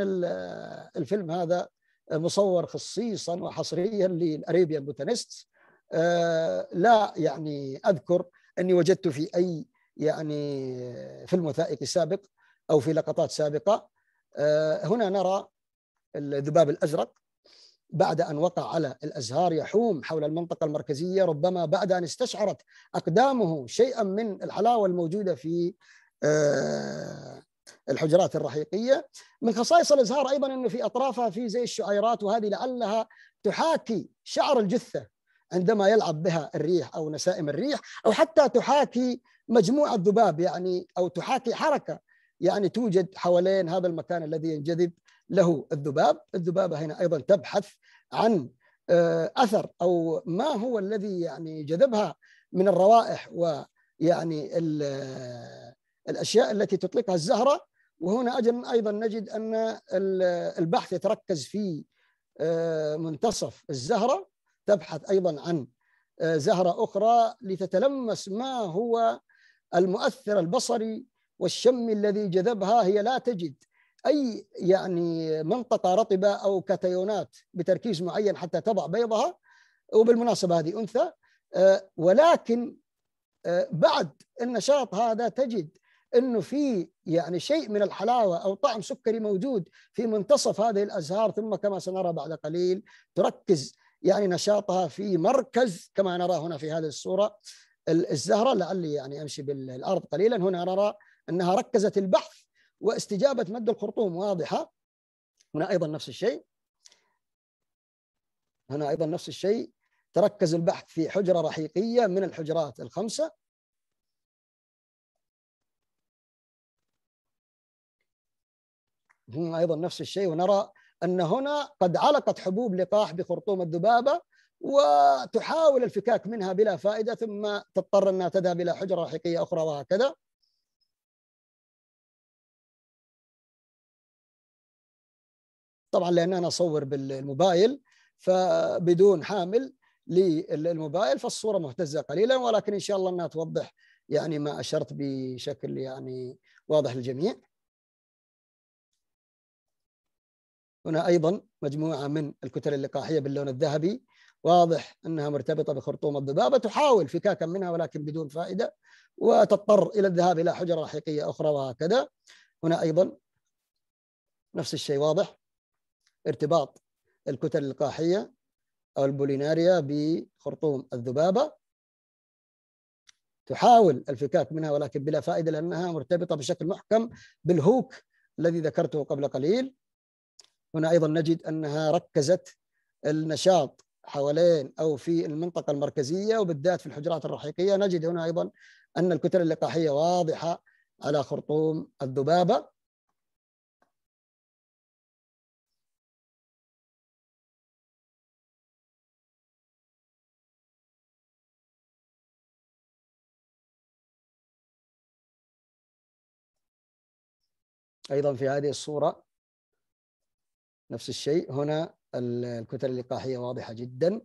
الفيلم هذا مصور خصيصا وحصريا للاريبيان آه، بوتانيست لا يعني اذكر اني وجدت في اي يعني فيلم وثائقي سابق او في لقطات سابقه آه، هنا نرى الذباب الازرق بعد ان وقع على الازهار يحوم حول المنطقه المركزيه ربما بعد ان استشعرت اقدامه شيئا من الحلاوه الموجوده في آه، الحجرات الرحيقيه من خصائص الازهار ايضا انه في اطرافها في زي الشعيرات وهذه لعلها تحاكي شعر الجثه عندما يلعب بها الريح او نسائم الريح او حتى تحاكي مجموعه ذباب يعني او تحاكي حركه يعني توجد حوالين هذا المكان الذي ينجذب له الذباب، الذبابه هنا ايضا تبحث عن آه، اثر او ما هو الذي يعني جذبها من الروائح ويعني آه، الاشياء التي تطلقها الزهره وهنا ايضا نجد ان البحث يتركز في آه، منتصف الزهره تبحث ايضا عن آه، زهره اخرى لتتلمس ما هو المؤثر البصري والشم الذي جذبها هي لا تجد اي يعني منطقه رطبه او كاتيونات بتركيز معين حتى تضع بيضها وبالمناسبه هذه انثى آه، ولكن بعد النشاط هذا تجد انه في يعني شيء من الحلاوة أو طعم سكري موجود في منتصف هذه الأزهار ثم كما سنرى بعد قليل تركز يعني نشاطها في مركز كما نرى هنا في هذه الصورة الزهرة لعلي يعني أمشي بالأرض قليلا هنا نرى أنها ركزت البحث واستجابة مد الخرطوم واضحة هنا أيضا نفس الشيء هنا أيضا نفس الشيء تركز البحث في حجرة رحيقية من الحجرات الخمسة هم ايضا نفس الشيء ونرى ان هنا قد علقت حبوب لقاح بخرطوم الذبابه وتحاول الفكاك منها بلا فائده ثم تضطر انها تذهب الى حجره حقيقيه اخرى وهكذا طبعا لان انا اصور بالموبايل فبدون حامل للموبايل فالصوره مهتزه قليلا ولكن ان شاء الله انها توضح يعني ما اشرت بشكل يعني واضح للجميع. هنا أيضا مجموعة من الكتل اللقاحية باللون الذهبي واضح أنها مرتبطة بخرطوم الذبابة تحاول فكاكا منها ولكن بدون فائدة وتضطر إلى الذهاب إلى حجرة حقيقية أخرى وهكذا هنا أيضا نفس الشيء واضح ارتباط الكتل اللقاحية أو البوليناريا بخرطوم الذبابة تحاول الفكاك منها ولكن بلا فائدة لأنها مرتبطة بشكل محكم بالهوك الذي ذكرته قبل قليل هنا أيضا نجد أنها ركزت النشاط حوالين أو في المنطقة المركزية وبالذات في الحجرات الرحيقية نجد هنا أيضا أن الكتل اللقاحية واضحة على خرطوم الذبابة ايضا في هذه الصوره نفس الشيء هنا الكتل اللقاحية واضحة جدا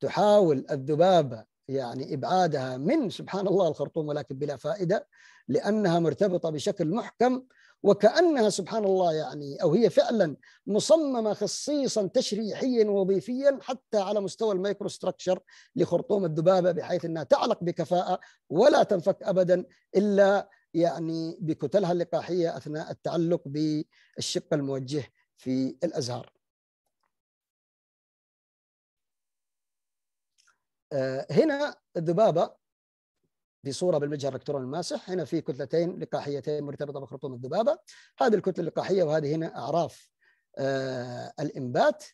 تحاول الذبابة يعني إبعادها من سبحان الله الخرطوم ولكن بلا فائدة لأنها مرتبطة بشكل محكم وكأنها سبحان الله يعني أو هي فعلا مصممة خصيصا تشريحيا ووظيفيا حتى على مستوى المايكرو لخرطوم الذبابة بحيث أنها تعلق بكفاءة ولا تنفك أبدا إلا يعني بكتلها اللقاحية أثناء التعلق بالشق الموجه في الازهار آه، هنا الذبابه بصوره بالمجهر الالكتروني الماسح هنا في كتلتين لقاحيتين مرتبطه بخرطوم الذبابه هذه الكتله اللقاحيه وهذه هنا اعراف آه، الانبات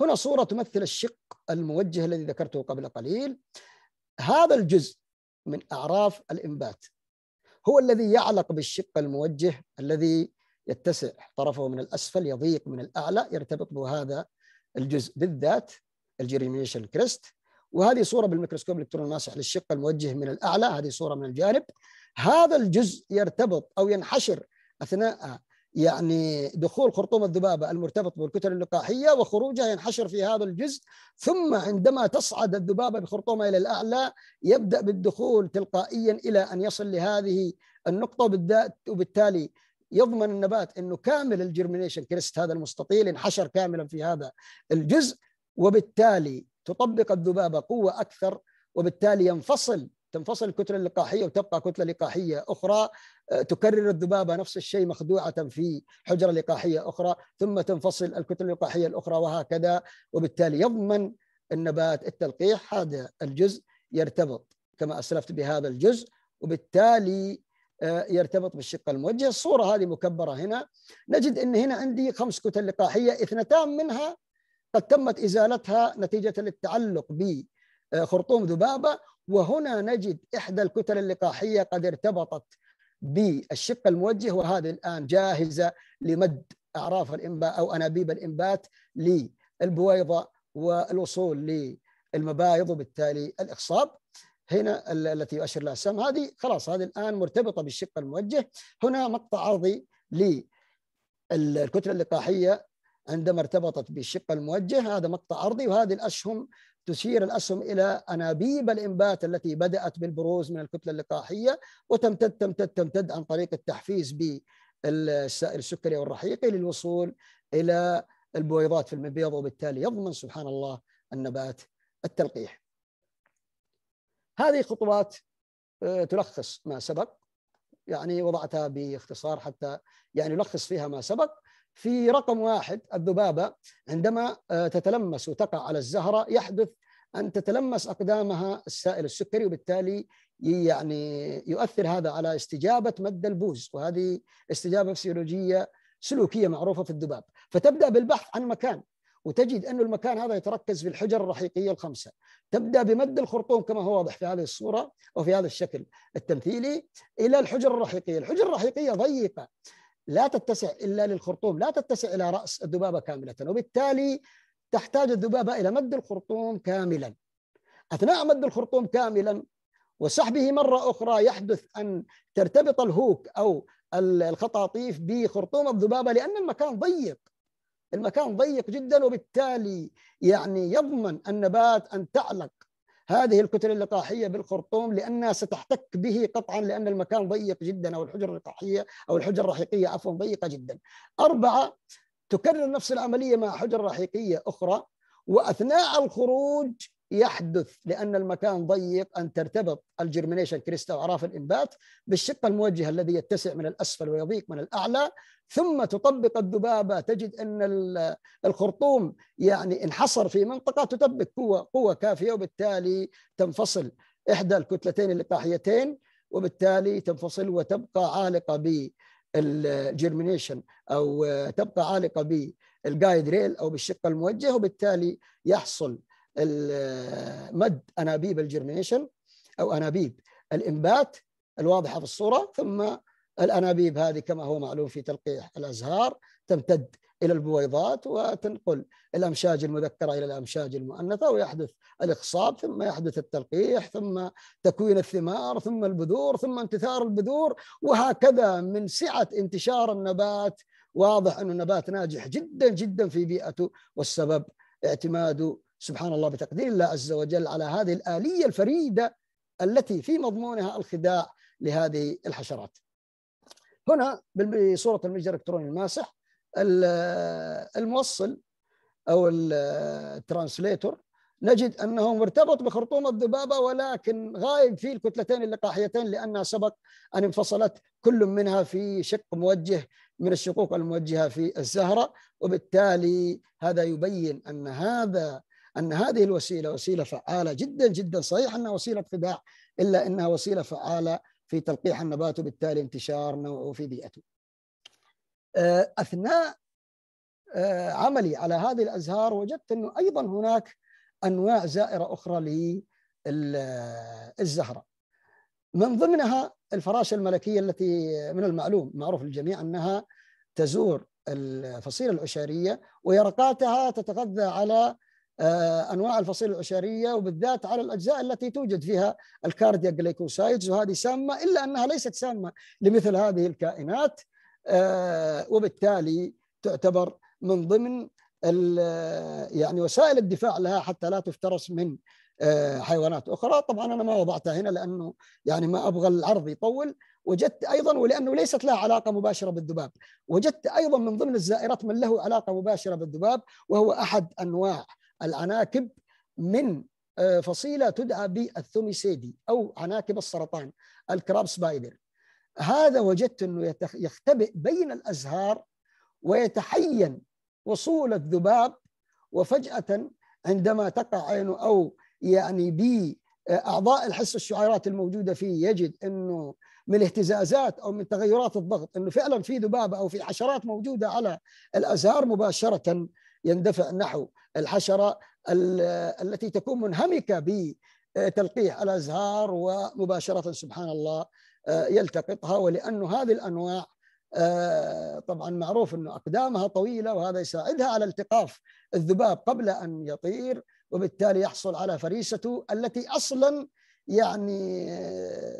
هنا صوره تمثل الشق الموجه الذي ذكرته قبل قليل هذا الجزء من اعراف الانبات هو الذي يعلق بالشق الموجه الذي يتسع طرفه من الاسفل يضيق من الاعلى يرتبط بهذا الجزء بالذات الجيريميشن كريست وهذه صوره بالميكروسكوب الالكتروني الماسح للشق الموجه من الاعلى هذه صوره من الجانب هذا الجزء يرتبط او ينحشر اثناء يعني دخول خرطوم الذبابه المرتبط بالكتل اللقاحيه وخروجها ينحشر في هذا الجزء ثم عندما تصعد الذبابه بخرطومها الى الاعلى يبدا بالدخول تلقائيا الى ان يصل لهذه النقطه وبالتالي يضمن النبات انه كامل الجرمينيشن كريست هذا المستطيل انحشر كاملا في هذا الجزء وبالتالي تطبق الذبابه قوه اكثر وبالتالي ينفصل تنفصل الكتله اللقاحيه وتبقى كتله لقاحيه اخرى آه، تكرر الذبابه نفس الشيء مخدوعه في حجره لقاحيه اخرى ثم تنفصل الكتله اللقاحيه الاخرى وهكذا وبالتالي يضمن النبات التلقيح هذا الجزء يرتبط كما اسلفت بهذا الجزء وبالتالي آه، يرتبط بالشقه الموجهه الصوره هذه مكبره هنا نجد ان هنا عندي خمس كتل لقاحيه اثنتان منها قد تمت ازالتها نتيجه للتعلق بخرطوم ذبابه وهنا نجد احدى الكتل اللقاحيه قد ارتبطت بالشقه الموجه وهذه الان جاهزه لمد اعراف الانباء او انابيب الانبات للبويضه والوصول للمبايض وبالتالي الاخصاب هنا التي يؤشر لها السهم هذه خلاص هذه الان مرتبطه بالشق الموجه هنا مقطع عرضي للكتله اللقاحيه عندما ارتبطت بالشق الموجه هذا مقطع عرضي وهذه الاسهم تشير الاسهم الى انابيب الانبات التي بدات بالبروز من الكتله اللقاحيه وتمتد تمتد تمتد عن طريق التحفيز بالسائل السكري والرحيقي للوصول الى البويضات في المبيض وبالتالي يضمن سبحان الله النبات التلقيح. هذه خطوات آه، تلخص ما سبق يعني وضعتها باختصار حتى يعني نلخص فيها ما سبق في رقم واحد الذبابة عندما آه، تتلمس وتقع على الزهرة يحدث أن تتلمس أقدامها السائل السكري وبالتالي يعني يؤثر هذا على استجابة مد البوز وهذه استجابة فسيولوجية سلوكية معروفة في الذباب فتبدأ بالبحث عن مكان وتجد أن المكان هذا يتركز في الحجر الرحيقية الخمسة تبدأ بمد الخرطوم كما هو واضح في هذه الصورة أو في هذا الشكل التمثيلي إلى الحجر الرحيقية الحجر الرحيقية ضيقة لا تتسع إلا للخرطوم لا تتسع إلى رأس الذبابة كاملة وبالتالي تحتاج الذبابة إلى مد الخرطوم كاملا أثناء مد الخرطوم كاملا وسحبه مرة أخرى يحدث أن ترتبط الهوك أو الخطاطيف بخرطوم الذبابة لأن المكان ضيق المكان ضيق جدا وبالتالي يعني يضمن النبات أن تعلق هذه الكتل اللقاحية بالخرطوم لأنها ستحتك به قطعا لأن المكان ضيق جدا أو الحجر اللقاحية أو الحجر الرحيقية عفوا ضيقة جدا أربعة تكرر نفس العملية مع حجر رحيقية أخرى وأثناء الخروج يحدث لان المكان ضيق ان ترتبط الجرمينيشن كريستا او الانبات بالشق الموجه الذي يتسع من الاسفل ويضيق من الاعلى ثم تطبق الذبابه تجد ان الخرطوم يعني انحصر في منطقه تطبق قوه قوه كافيه وبالتالي تنفصل احدى الكتلتين اللقاحيتين وبالتالي تنفصل وتبقى عالقه بالجرمينيشن او تبقى عالقه بالجايد ريل او بالشق الموجه وبالتالي يحصل مد انابيب الجرمينيشن او انابيب الانبات الواضحه في الصوره ثم الانابيب هذه كما هو معلوم في تلقيح الازهار تمتد الى البويضات وتنقل الامشاج المذكره الى الامشاج المؤنثه ويحدث الاخصاب ثم يحدث التلقيح ثم تكوين الثمار ثم البذور ثم انتثار البذور وهكذا من سعه انتشار النبات واضح ان النبات ناجح جدا جدا في بيئته والسبب اعتماده سبحان الله بتقدير الله عز وجل على هذه الآلية الفريدة التي في مضمونها الخداع لهذه الحشرات هنا بصورة المتجر الإلكتروني الماسح الموصل أو الترانسليتور نجد أنه مرتبط بخرطوم الذبابة ولكن غايب فيه الكتلتين اللقاحيتين لأنها سبق أن انفصلت كل منها في شق موجه من الشقوق الموجهة في الزهرة وبالتالي هذا يبين أن هذا أن هذه الوسيلة وسيلة فعالة جدا جدا صحيح أنها وسيلة خداع إلا أنها وسيلة فعالة في تلقيح النبات وبالتالي انتشار نوعه في بيئته آه، أثناء آه، عملي على هذه الأزهار وجدت أنه أيضا هناك أنواع زائرة أخرى للزهرة من ضمنها الفراشة الملكية التي من المعلوم معروف للجميع أنها تزور الفصيلة العشارية ويرقاتها تتغذى على آه، انواع الفصيله العشريه وبالذات على الاجزاء التي توجد فيها جليكوسايدز وهذه سامه الا انها ليست سامه لمثل هذه الكائنات آه، وبالتالي تعتبر من ضمن آه، يعني وسائل الدفاع لها حتى لا تفترس من حيوانات اخرى طبعا انا ما وضعتها هنا لانه يعني ما ابغى العرض يطول وجدت ايضا ولانه ليست لها علاقه مباشره بالذباب وجدت ايضا من ضمن الزائرات من له علاقه مباشره بالذباب وهو احد انواع العناكب من آه، فصيلة تدعى بالثوميسيدي أو عناكب السرطان الكراب سبايدر هذا وجدت أنه يختبئ بين الأزهار ويتحين وصول الذباب وفجأة عندما تقع عينه أو يعني بأعضاء آه، الحس الشعيرات الموجودة فيه يجد أنه من الاهتزازات أو من تغيرات الضغط أنه فعلا في ذبابة أو في حشرات موجودة على الأزهار مباشرة يندفع نحو الحشرة التي تكون منهمكة بتلقيح الأزهار ومباشرة سبحان الله آه، يلتقطها ولأن هذه الأنواع آه، طبعا معروف أنه أقدامها طويلة وهذا يساعدها على التقاف الذباب قبل أن يطير وبالتالي يحصل على فريسته التي أصلا يعني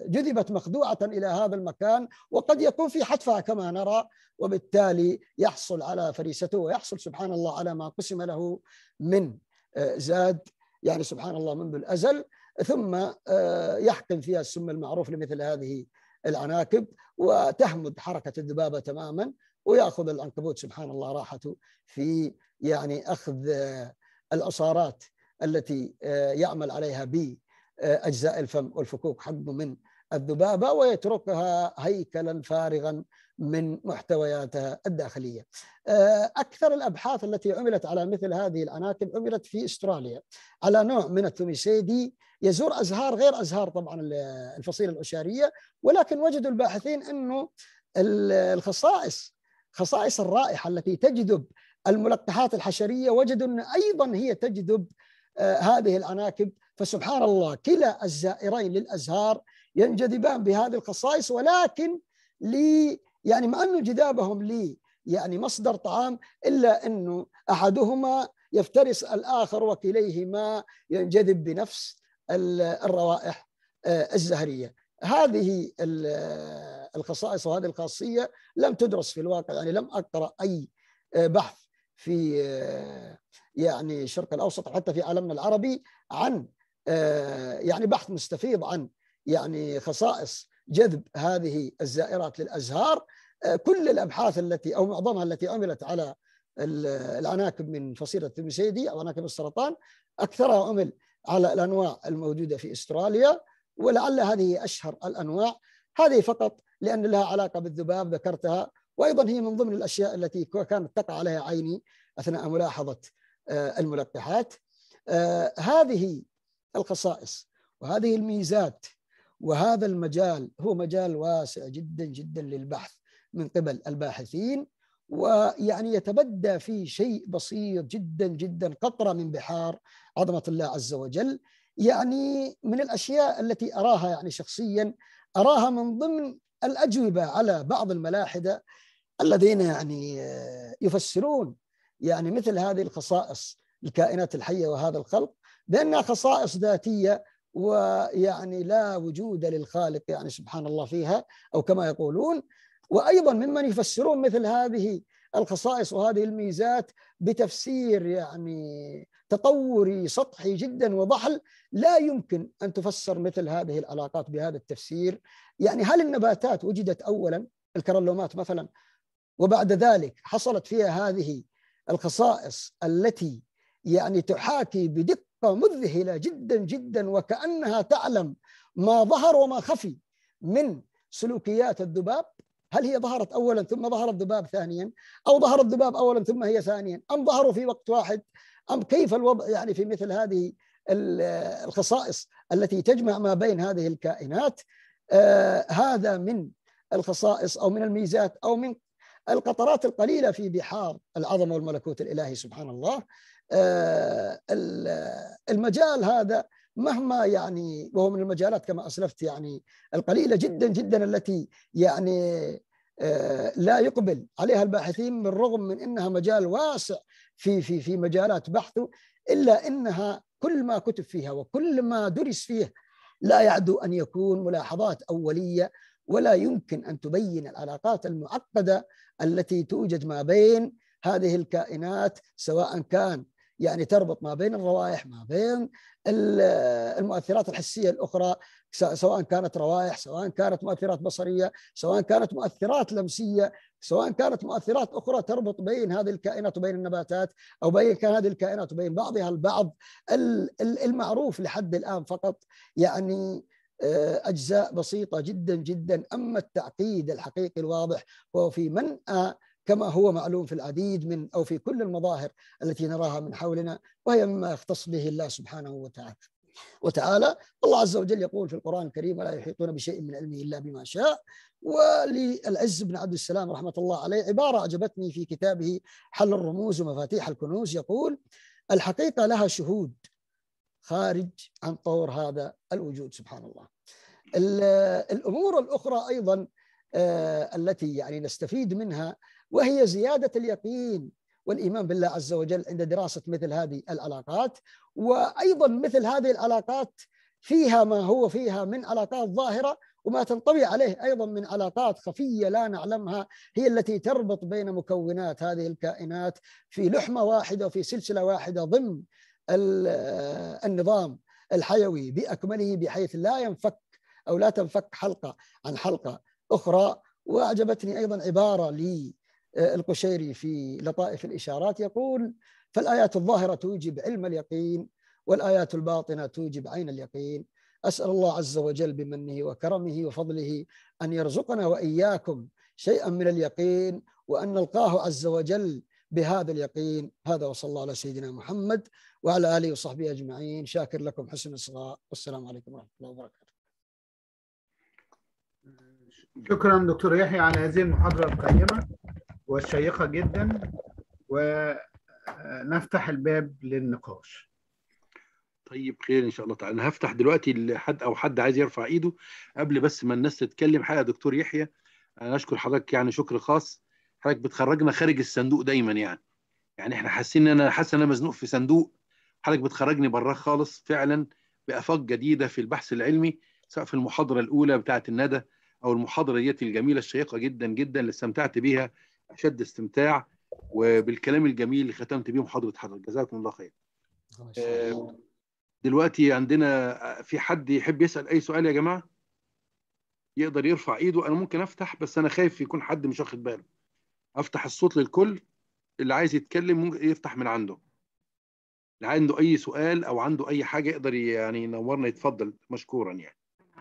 جذبت مخدوعة إلى هذا المكان وقد يكون في حتفها كما نرى وبالتالي يحصل على فريسته ويحصل سبحان الله على ما قسم له من آه، زاد يعني سبحان الله منذ الأزل ثم آه، يحقن فيها السم المعروف لمثل هذه العناكب وتهمد حركة الذبابة تماما ويأخذ العنكبوت سبحان الله راحته في يعني أخذ آه، العصارات التي يعمل عليها بي أجزاء الفم والفكوك حقه من الذبابة ويتركها هيكلا فارغا من محتوياتها الداخلية آه، أكثر الأبحاث التي عملت على مثل هذه الأناكب عملت في أستراليا على نوع من التوميسيدي يزور أزهار غير أزهار طبعا الفصيلة الأشارية ولكن وجدوا الباحثين أنه الخصائص خصائص الرائحة التي تجذب الملقحات الحشرية وجدوا أن أيضا هي تجذب آه، هذه الأناكب فسبحان الله كلا الزائرين للازهار ينجذبان بهذه الخصائص ولكن لي يعني مع انه جذابهم لي يعني مصدر طعام الا انه احدهما يفترس الاخر وكليهما ينجذب بنفس الروائح آه، الزهريه هذه الخصائص وهذه الخاصيه لم تدرس في الواقع يعني لم اقرا اي آه، بحث في آه، يعني الشرق الاوسط حتى في عالمنا العربي عن آه، يعني بحث مستفيض عن يعني خصائص جذب هذه الزائرات للازهار آه، كل الابحاث التي او معظمها التي عملت على العناكب من فصيله المسيدي او عناكب السرطان اكثرها عمل على الانواع الموجوده في استراليا ولعل هذه اشهر الانواع هذه فقط لان لها علاقه بالذباب ذكرتها وايضا هي من ضمن الاشياء التي كانت تقع عليها عيني اثناء ملاحظه آه، الملقحات هذه الخصائص وهذه الميزات وهذا المجال هو مجال واسع جدا جدا للبحث من قبل الباحثين ويعني يتبدى في شيء بسيط جدا جدا قطره من بحار عظمه الله عز وجل يعني من الاشياء التي اراها يعني شخصيا اراها من ضمن الاجوبه على بعض الملاحده الذين يعني يفسرون يعني مثل هذه الخصائص الكائنات الحيه وهذا الخلق بأنها خصائص ذاتية ويعني لا وجود للخالق يعني سبحان الله فيها أو كما يقولون وأيضا ممن يفسرون مثل هذه الخصائص وهذه الميزات بتفسير يعني تطوري سطحي جدا وضحل لا يمكن ان تفسر مثل هذه العلاقات بهذا التفسير يعني هل النباتات وجدت اولا الكرلومات مثلا وبعد ذلك حصلت فيها هذه الخصائص التي يعني تحاكي بدقه مذهلة جدا جدا وكأنها تعلم ما ظهر وما خفي من سلوكيات الذباب هل هي ظهرت أولا ثم ظهر الذباب ثانيا أو ظهر الذباب أولا ثم هي ثانيا أم ظهروا في وقت واحد أم كيف الوضع يعني في مثل هذه الخصائص التي تجمع ما بين هذه الكائنات آه هذا من الخصائص أو من الميزات أو من القطرات القليلة في بحار العظمة والملكوت الإلهي سبحان الله آه، المجال هذا مهما يعني وهو من المجالات كما اسلفت يعني القليله جدا جدا التي يعني آه، لا يقبل عليها الباحثين بالرغم من, من انها مجال واسع في في في مجالات بحثه الا انها كل ما كتب فيها وكل ما درس فيه لا يعدو ان يكون ملاحظات اوليه ولا يمكن ان تبين العلاقات المعقده التي توجد ما بين هذه الكائنات سواء كان يعني تربط ما بين الروائح ما بين المؤثرات الحسيه الاخرى سواء كانت روائح سواء كانت مؤثرات بصريه سواء كانت مؤثرات لمسيه سواء كانت مؤثرات اخرى تربط بين هذه الكائنات وبين النباتات او بين هذه الكائنات وبين بعضها البعض المعروف لحد الان فقط يعني آه، اجزاء بسيطه جدا جدا اما التعقيد الحقيقي الواضح هو في منأى كما هو معلوم في العديد من أو في كل المظاهر التي نراها من حولنا وهي مما يختص به الله سبحانه وتعالى وتعالى الله عز وجل يقول في القرآن الكريم ولا يحيطون بشيء من علمه إلا بما شاء وللعز بن عبد السلام رحمة الله عليه عبارة أعجبتني في كتابه حل الرموز ومفاتيح الكنوز يقول الحقيقة لها شهود خارج عن طور هذا الوجود سبحان الله الأمور الأخرى أيضا آه، التي يعني نستفيد منها وهي زيادة اليقين والإيمان بالله عز وجل عند دراسة مثل هذه العلاقات وأيضا مثل هذه العلاقات فيها ما هو فيها من علاقات ظاهرة وما تنطوي عليه أيضا من علاقات خفية لا نعلمها هي التي تربط بين مكونات هذه الكائنات في لحمة واحدة وفي سلسلة واحدة ضمن النظام الحيوي باكمله بحيث لا ينفك او لا تنفك حلقه عن حلقه اخرى واعجبتني ايضا عباره لي القشيري في لطائف الإشارات يقول فالآيات الظاهرة توجب علم اليقين والآيات الباطنة توجب عين اليقين أسأل الله عز وجل بمنه وكرمه وفضله أن يرزقنا وإياكم شيئا من اليقين وأن نلقاه عز وجل بهذا اليقين هذا وصلى الله على سيدنا محمد وعلى آله وصحبه أجمعين شاكر لكم حسن الصغاء والسلام عليكم ورحمة الله وبركاته شكرا دكتور يحيى على هذه المحاضرة القيمة وشيقه جدا ونفتح الباب للنقاش طيب خير ان شاء الله تعالى انا هفتح دلوقتي لحد او حد عايز يرفع ايده قبل بس ما الناس تتكلم حقيقه دكتور يحيى انا اشكر حضرتك يعني شكر خاص حضرتك بتخرجنا خارج الصندوق دايما يعني يعني احنا حاسين ان انا حاسس ان انا مزنوق في صندوق حضرتك بتخرجني براه خالص فعلا بافاق جديده في البحث العلمي سواء في المحاضره الاولى بتاعه الندى او المحاضره ديت الجميله الشيقه جدا جدا اللي استمتعت بيها اشد استمتاع وبالكلام الجميل اللي ختمت بيه محاضره حضرتك جزاكم الله خير آه، دلوقتي عندنا في حد يحب يسال اي سؤال يا جماعه يقدر يرفع ايده انا ممكن افتح بس انا خايف يكون حد مش واخد باله افتح الصوت للكل اللي عايز يتكلم ممكن يفتح من عنده اللي عنده اي سؤال او عنده اي حاجه يقدر يعني ينورنا يتفضل مشكورا يعني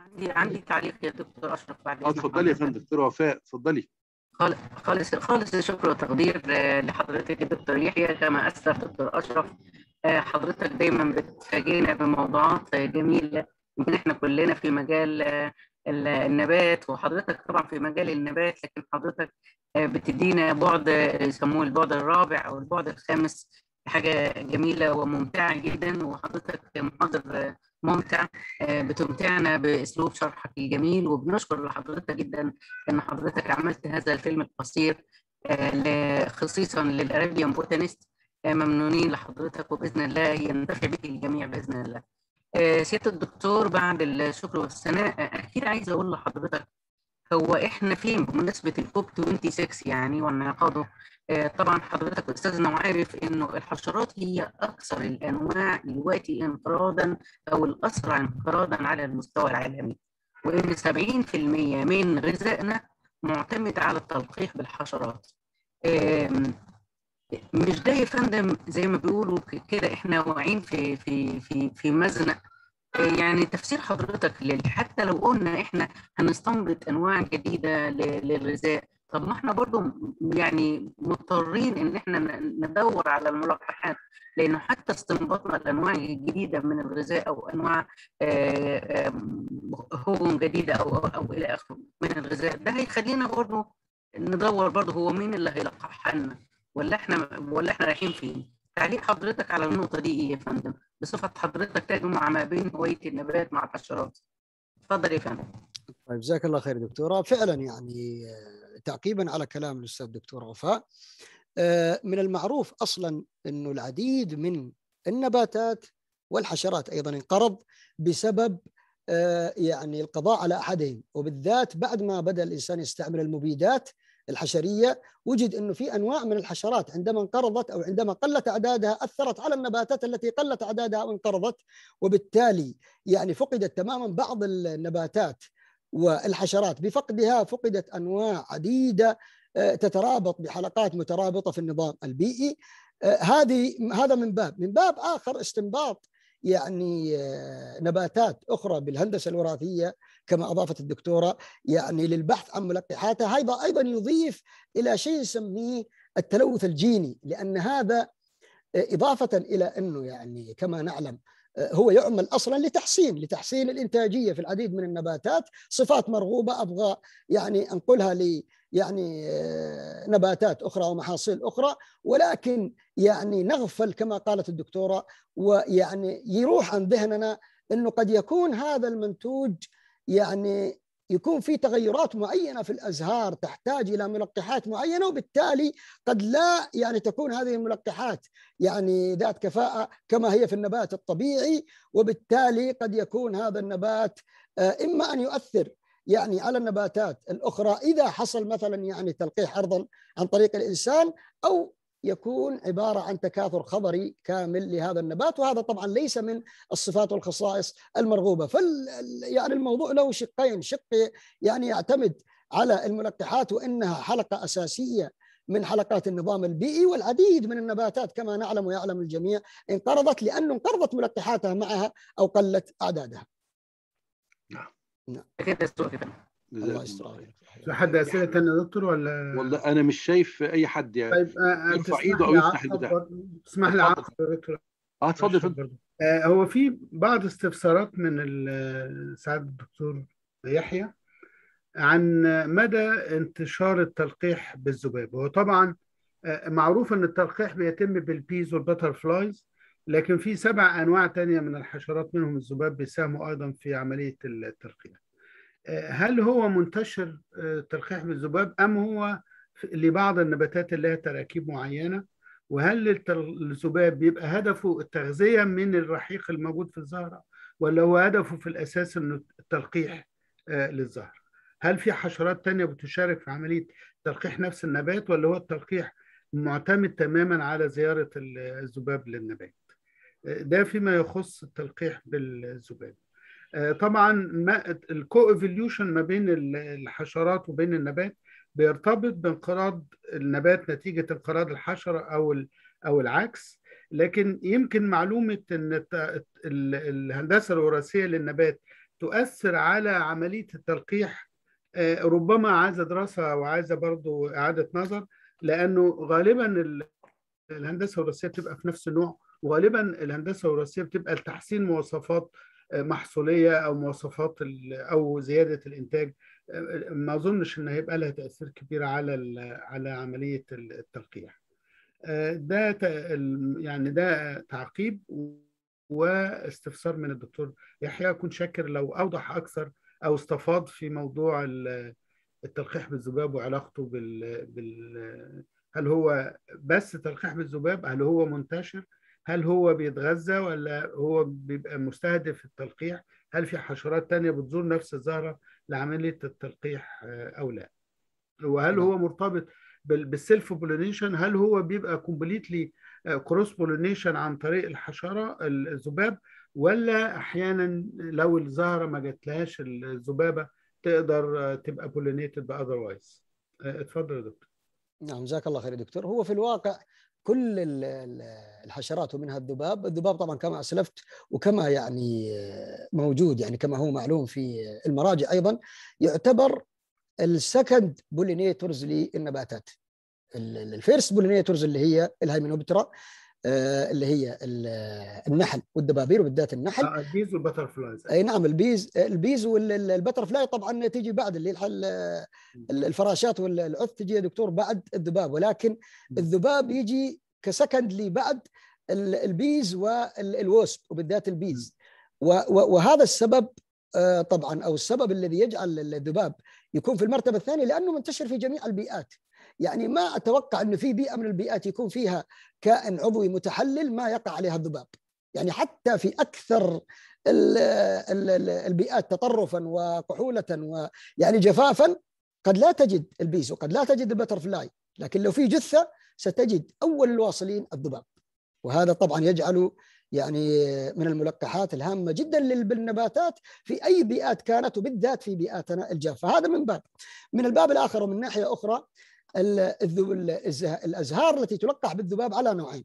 عندي عندي تعليق يا دكتور اشرف بعد اه اتفضلي يا فندم دكتور وفاء اتفضلي خالص خالص الشكر والتقدير آه، لحضرتك دكتور يحيى كما اسلف دكتور اشرف آه، حضرتك دايما بتفاجئنا بموضوعات جميله يمكن احنا كلنا في مجال آه، النبات وحضرتك طبعا في مجال النبات لكن حضرتك بتدينا بعد يسموه البعد الرابع او البعد الخامس حاجه جميله وممتعه جدا وحضرتك محاضر ممتع آه، بتمتعنا باسلوب شرحك الجميل وبنشكر لحضرتك جدا ان حضرتك عملت هذا الفيلم القصير آه، خصيصا للاربيان بوتانيست آه، ممنونين لحضرتك وباذن الله ينتفع به الجميع باذن الله. سياده الدكتور بعد الشكر والثناء اكيد عايز اقول لحضرتك هو احنا فين بمناسبه الكوب 26 يعني وانعقاده آه، طبعا حضرتك استاذنا عارف انه الحشرات هي اكثر الانواع دلوقتي انقراضا او الاسرع انقراضا على المستوى العالمي وان 70% من غذائنا معتمد على التلقيح بالحشرات مش ده يا فندم زي ما بيقولوا كده احنا واقعين في في في في مزنق آه، يعني تفسير حضرتك حتى لو قلنا احنا هنستنبط انواع جديده للغذاء طب ما احنا برضو يعني مضطرين ان احنا ندور على الملقحات لانه حتى استنباطنا الانواع الجديده من الغذاء او انواع هجوم آه، آه، جديده او او الى اخره من الغذاء ده هيخلينا برضو ندور برضو هو مين اللي هيلقحنا ولا احنا ولا احنا رايحين فين تعليق حضرتك على النقطه دي ايه يا فندم بصفه حضرتك تجمع ما بين هويه النبات مع الحشرات اتفضل يا فندم طيب جزاك الله خير دكتوره فعلا يعني تعقيبا على كلام الاستاذ الدكتور وفاء آه، من المعروف اصلا انه العديد من النباتات والحشرات ايضا انقرض بسبب آه، يعني القضاء على احدهم وبالذات بعد ما بدا الانسان يستعمل المبيدات الحشريه وجد انه في انواع من الحشرات عندما انقرضت او عندما قلت اعدادها اثرت على النباتات التي قلت اعدادها وانقرضت وبالتالي يعني فقدت تماما بعض النباتات والحشرات بفقدها فقدت أنواع عديدة آه، تترابط بحلقات مترابطة في النظام البيئي آه، هذه هذا من باب من باب آخر استنباط يعني آه، نباتات أخرى بالهندسة الوراثية كما أضافت الدكتورة يعني للبحث عن ملقحاتها هذا أيضا يضيف إلى شيء نسميه التلوث الجيني لأن هذا إضافة إلى أنه يعني كما نعلم هو يعمل اصلا لتحسين لتحسين الانتاجيه في العديد من النباتات صفات مرغوبه ابغى يعني انقلها ل يعني آه، نباتات اخرى ومحاصيل اخرى ولكن يعني نغفل كما قالت الدكتوره ويعني يروح عن ذهننا انه قد يكون هذا المنتوج يعني يكون في تغيرات معينه في الازهار تحتاج الى ملقحات معينه وبالتالي قد لا يعني تكون هذه الملقحات يعني ذات كفاءه كما هي في النبات الطبيعي وبالتالي قد يكون هذا النبات آه، اما ان يؤثر يعني على النباتات الاخرى اذا حصل مثلا يعني تلقيح ارضا عن طريق الانسان او يكون عبارة عن تكاثر خبري كامل لهذا النبات وهذا طبعا ليس من الصفات والخصائص المرغوبة فال يعني الموضوع له شقين شق يعني يعتمد على الملقحات وإنها حلقة أساسية من حلقات النظام البيئي والعديد من النباتات كما نعلم ويعلم الجميع انقرضت لأنه انقرضت ملقحاتها معها أو قلت أعدادها نعم نعم الله يستر عليك في حد اسئله ثانيه يعني يا دكتور ولا والله انا مش شايف اي حد يعني طيب آه، آه، يرفع ايده او يفتح البتاع تسمح لي يا دكتور اه اتفضل اتفضل آه، هو في بعض استفسارات من سعاده الدكتور يحيى عن مدى انتشار التلقيح بالذباب هو طبعا معروف ان التلقيح بيتم بالبيز فلايز لكن في سبع انواع تانية من الحشرات منهم الذباب بيساهموا ايضا في عمليه التلقيح هل هو منتشر آه، تلقيح بالذباب ام هو لبعض النباتات اللي لها تراكيب معينه وهل الذباب بيبقى هدفه التغذيه من الرحيق الموجود في الزهره ولا هو هدفه في الاساس انه التلقيح آه، للزهره هل في حشرات تانية بتشارك في عمليه تلقيح نفس النبات ولا هو التلقيح معتمد تماما على زياره الذباب للنبات آه، ده فيما يخص التلقيح بالذباب آه، طبعا ما الكو ايفوليوشن ما بين الحشرات وبين النبات بيرتبط بانقراض النبات نتيجه انقراض الحشره او او العكس لكن يمكن معلومه ان الهندسه الوراثيه للنبات تؤثر على عمليه التلقيح آه، ربما عايزه دراسه وعايزه برضو اعاده نظر لانه غالبا الهندسه الوراثيه بتبقى في نفس النوع وغالبا الهندسه الوراثيه بتبقى لتحسين مواصفات محصوليه او مواصفات او زياده الانتاج ما اظنش ان هيبقى لها تاثير كبير على على عمليه التلقيح ده يعني ده تعقيب واستفسار من الدكتور يحيى اكون شاكر لو اوضح اكثر او استفاض في موضوع التلقيح بالذباب وعلاقته بال, بال... هل هو بس تلقيح بالذباب هل هو منتشر هل هو بيتغذى ولا هو بيبقى مستهدف التلقيح هل في حشرات تانية بتزور نفس الزهرة لعملية التلقيح آه، أو لا وهل نعم. هو مرتبط بالسيلف بولينيشن هل هو بيبقى كومبليتلي كروس بولينيشن عن طريق الحشرة الذباب ولا أحيانا لو الزهرة ما جاتلهاش الذبابة تقدر آه، تبقى بولينيتد بأذروايز آه، اتفضل يا دكتور نعم جزاك الله خير يا دكتور هو في الواقع كل الحشرات ومنها الذباب، الذباب طبعا كما اسلفت وكما يعني موجود يعني كما هو معلوم في المراجع ايضا يعتبر السكند بولينيترز للنباتات الفيرست بولينيترز اللي هي الهيمنوبترا آه، اللي هي آه، النحل والدبابير وبالذات النحل آه، البيز والبتر فلايز اي نعم البيز البيز والبتر فلاي طبعا تيجي بعد اللي الحل الفراشات والعث تجي يا دكتور بعد الذباب ولكن الذباب يجي كسكندلي بعد البيز والوسب وبالذات البيز وهذا السبب طبعا او السبب الذي يجعل الذباب يكون في المرتبه الثانيه لانه منتشر في جميع البيئات يعني ما اتوقع انه في بيئه من البيئات يكون فيها كائن عضوي متحلل ما يقع عليها الذباب يعني حتى في اكثر البيئات تطرفا وكحوله ويعني جفافا قد لا تجد البيزو قد لا تجد البترفلاي لكن لو في جثه ستجد اول الواصلين الذباب وهذا طبعا يجعل يعني من الملقحات الهامه جدا للنباتات في اي بيئات كانت وبالذات في بيئاتنا الجافه، هذا من باب. من الباب الاخر ومن ناحيه اخرى الازهار التي تلقح بالذباب على نوعين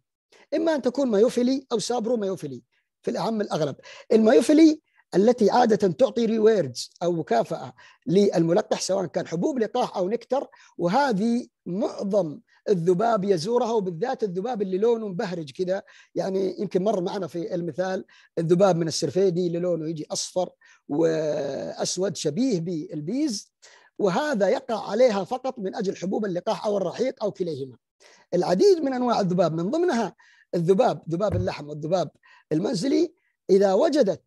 اما ان تكون مايوفيلي او سابرو مايوفيلي في الاعم الاغلب المايوفيلي التي عادة تعطي ريوردز أو مكافأة للملقح سواء كان حبوب لقاح أو نكتر وهذه معظم الذباب يزورها وبالذات الذباب اللي لونه مبهرج كذا يعني يمكن مر معنا في المثال الذباب من السرفيدي اللي لونه يجي أصفر وأسود شبيه بالبيز وهذا يقع عليها فقط من أجل حبوب اللقاح أو الرحيق أو كليهما العديد من أنواع الذباب من ضمنها الذباب ذباب اللحم والذباب المنزلي إذا وجدت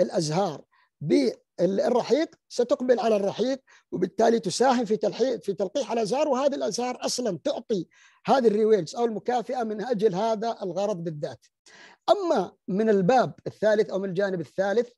الأزهار بالرحيق ستقبل على الرحيق وبالتالي تساهم في تلحيق في تلقيح الازهار وهذه الازهار اصلا تعطي هذه الريويلز او المكافئه من اجل هذا الغرض بالذات. اما من الباب الثالث او من الجانب الثالث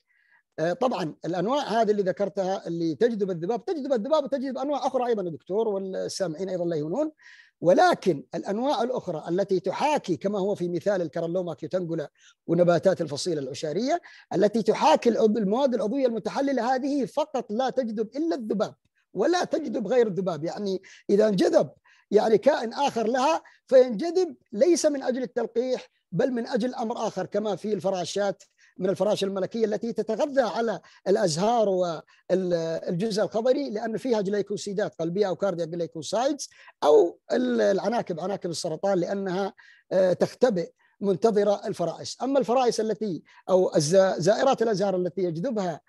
آه، طبعا الانواع هذه اللي ذكرتها اللي تجذب الذباب تجذب الذباب وتجذب انواع اخرى ايضا يا دكتور والسامعين ايضا لا يهونون ولكن الانواع الاخرى التي تحاكي كما هو في مثال الكرلوما كيوتنجولا ونباتات الفصيله العشاريه التي تحاكي المواد العضويه المتحلله هذه فقط لا تجذب الا الذباب ولا تجذب غير الذباب يعني اذا انجذب يعني كائن اخر لها فينجذب ليس من اجل التلقيح بل من اجل امر اخر كما في الفراشات من الفراش الملكية التي تتغذى على الأزهار والجزء الخضري لأن فيها جليكوسيدات قلبية أو كارديا جليكوسايدز أو العناكب عناكب السرطان لأنها آه، تختبئ منتظرة الفرائس أما الفرائس التي أو زائرات الأزهار التي يجذبها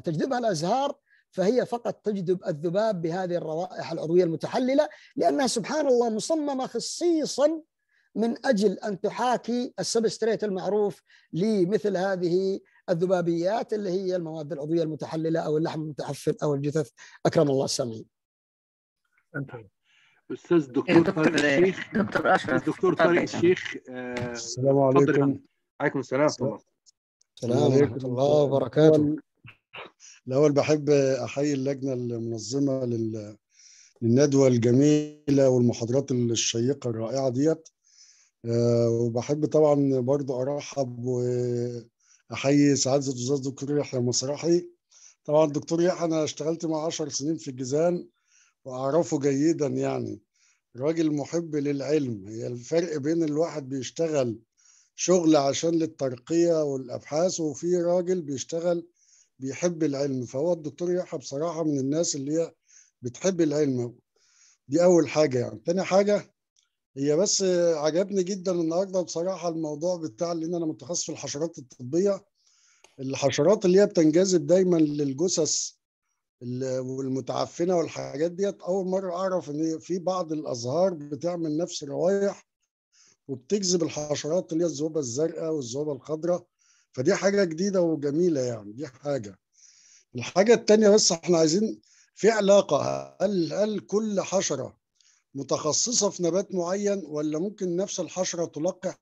تجذبها الأزهار فهي فقط تجذب الذباب بهذه الروائح العضوية المتحللة لأنها سبحان الله مصممة خصيصا من اجل ان تحاكي السبستريت المعروف لمثل هذه الذبابيات اللي هي المواد العضويه المتحلله او اللحم المتحفل او الجثث اكرم الله السامعين. إيه، إيه، استاذ دكتور طارق الشيخ دكتور اشرف دكتور طارق الشيخ آه، السلام عليكم عليكم السلام ورحمه الله الله وبركاته الاول بحب احيي اللجنه المنظمه لل... للندوه الجميله والمحاضرات الشيقه الرائعه ديت آه، وبحب طبعا برضو ارحب واحيي سعاده الاستاذ دكتور يحيى المسرحي طبعا دكتور يحيى انا اشتغلت معاه 10 سنين في الجيزان واعرفه جيدا يعني راجل محب للعلم هي الفرق بين الواحد بيشتغل شغل عشان للترقيه والابحاث وفي راجل بيشتغل بيحب العلم فهو الدكتور يحيى بصراحه من الناس اللي هي بتحب العلم دي اول حاجه يعني تاني حاجه هي بس عجبني جدا النهارده بصراحه الموضوع بتاع لان انا متخصص في الحشرات الطبيه الحشرات اللي هي بتنجذب دايما للجثث والمتعفنه والحاجات ديت اول مره اعرف ان في بعض الازهار بتعمل نفس الروائح وبتجذب الحشرات اللي هي الذوبه الزرقاء والذوبه الخضراء فدي حاجه جديده وجميله يعني دي حاجه الحاجه الثانيه بس احنا عايزين في علاقه هل هل كل حشره متخصصة في نبات معين ولا ممكن نفس الحشرة تلقح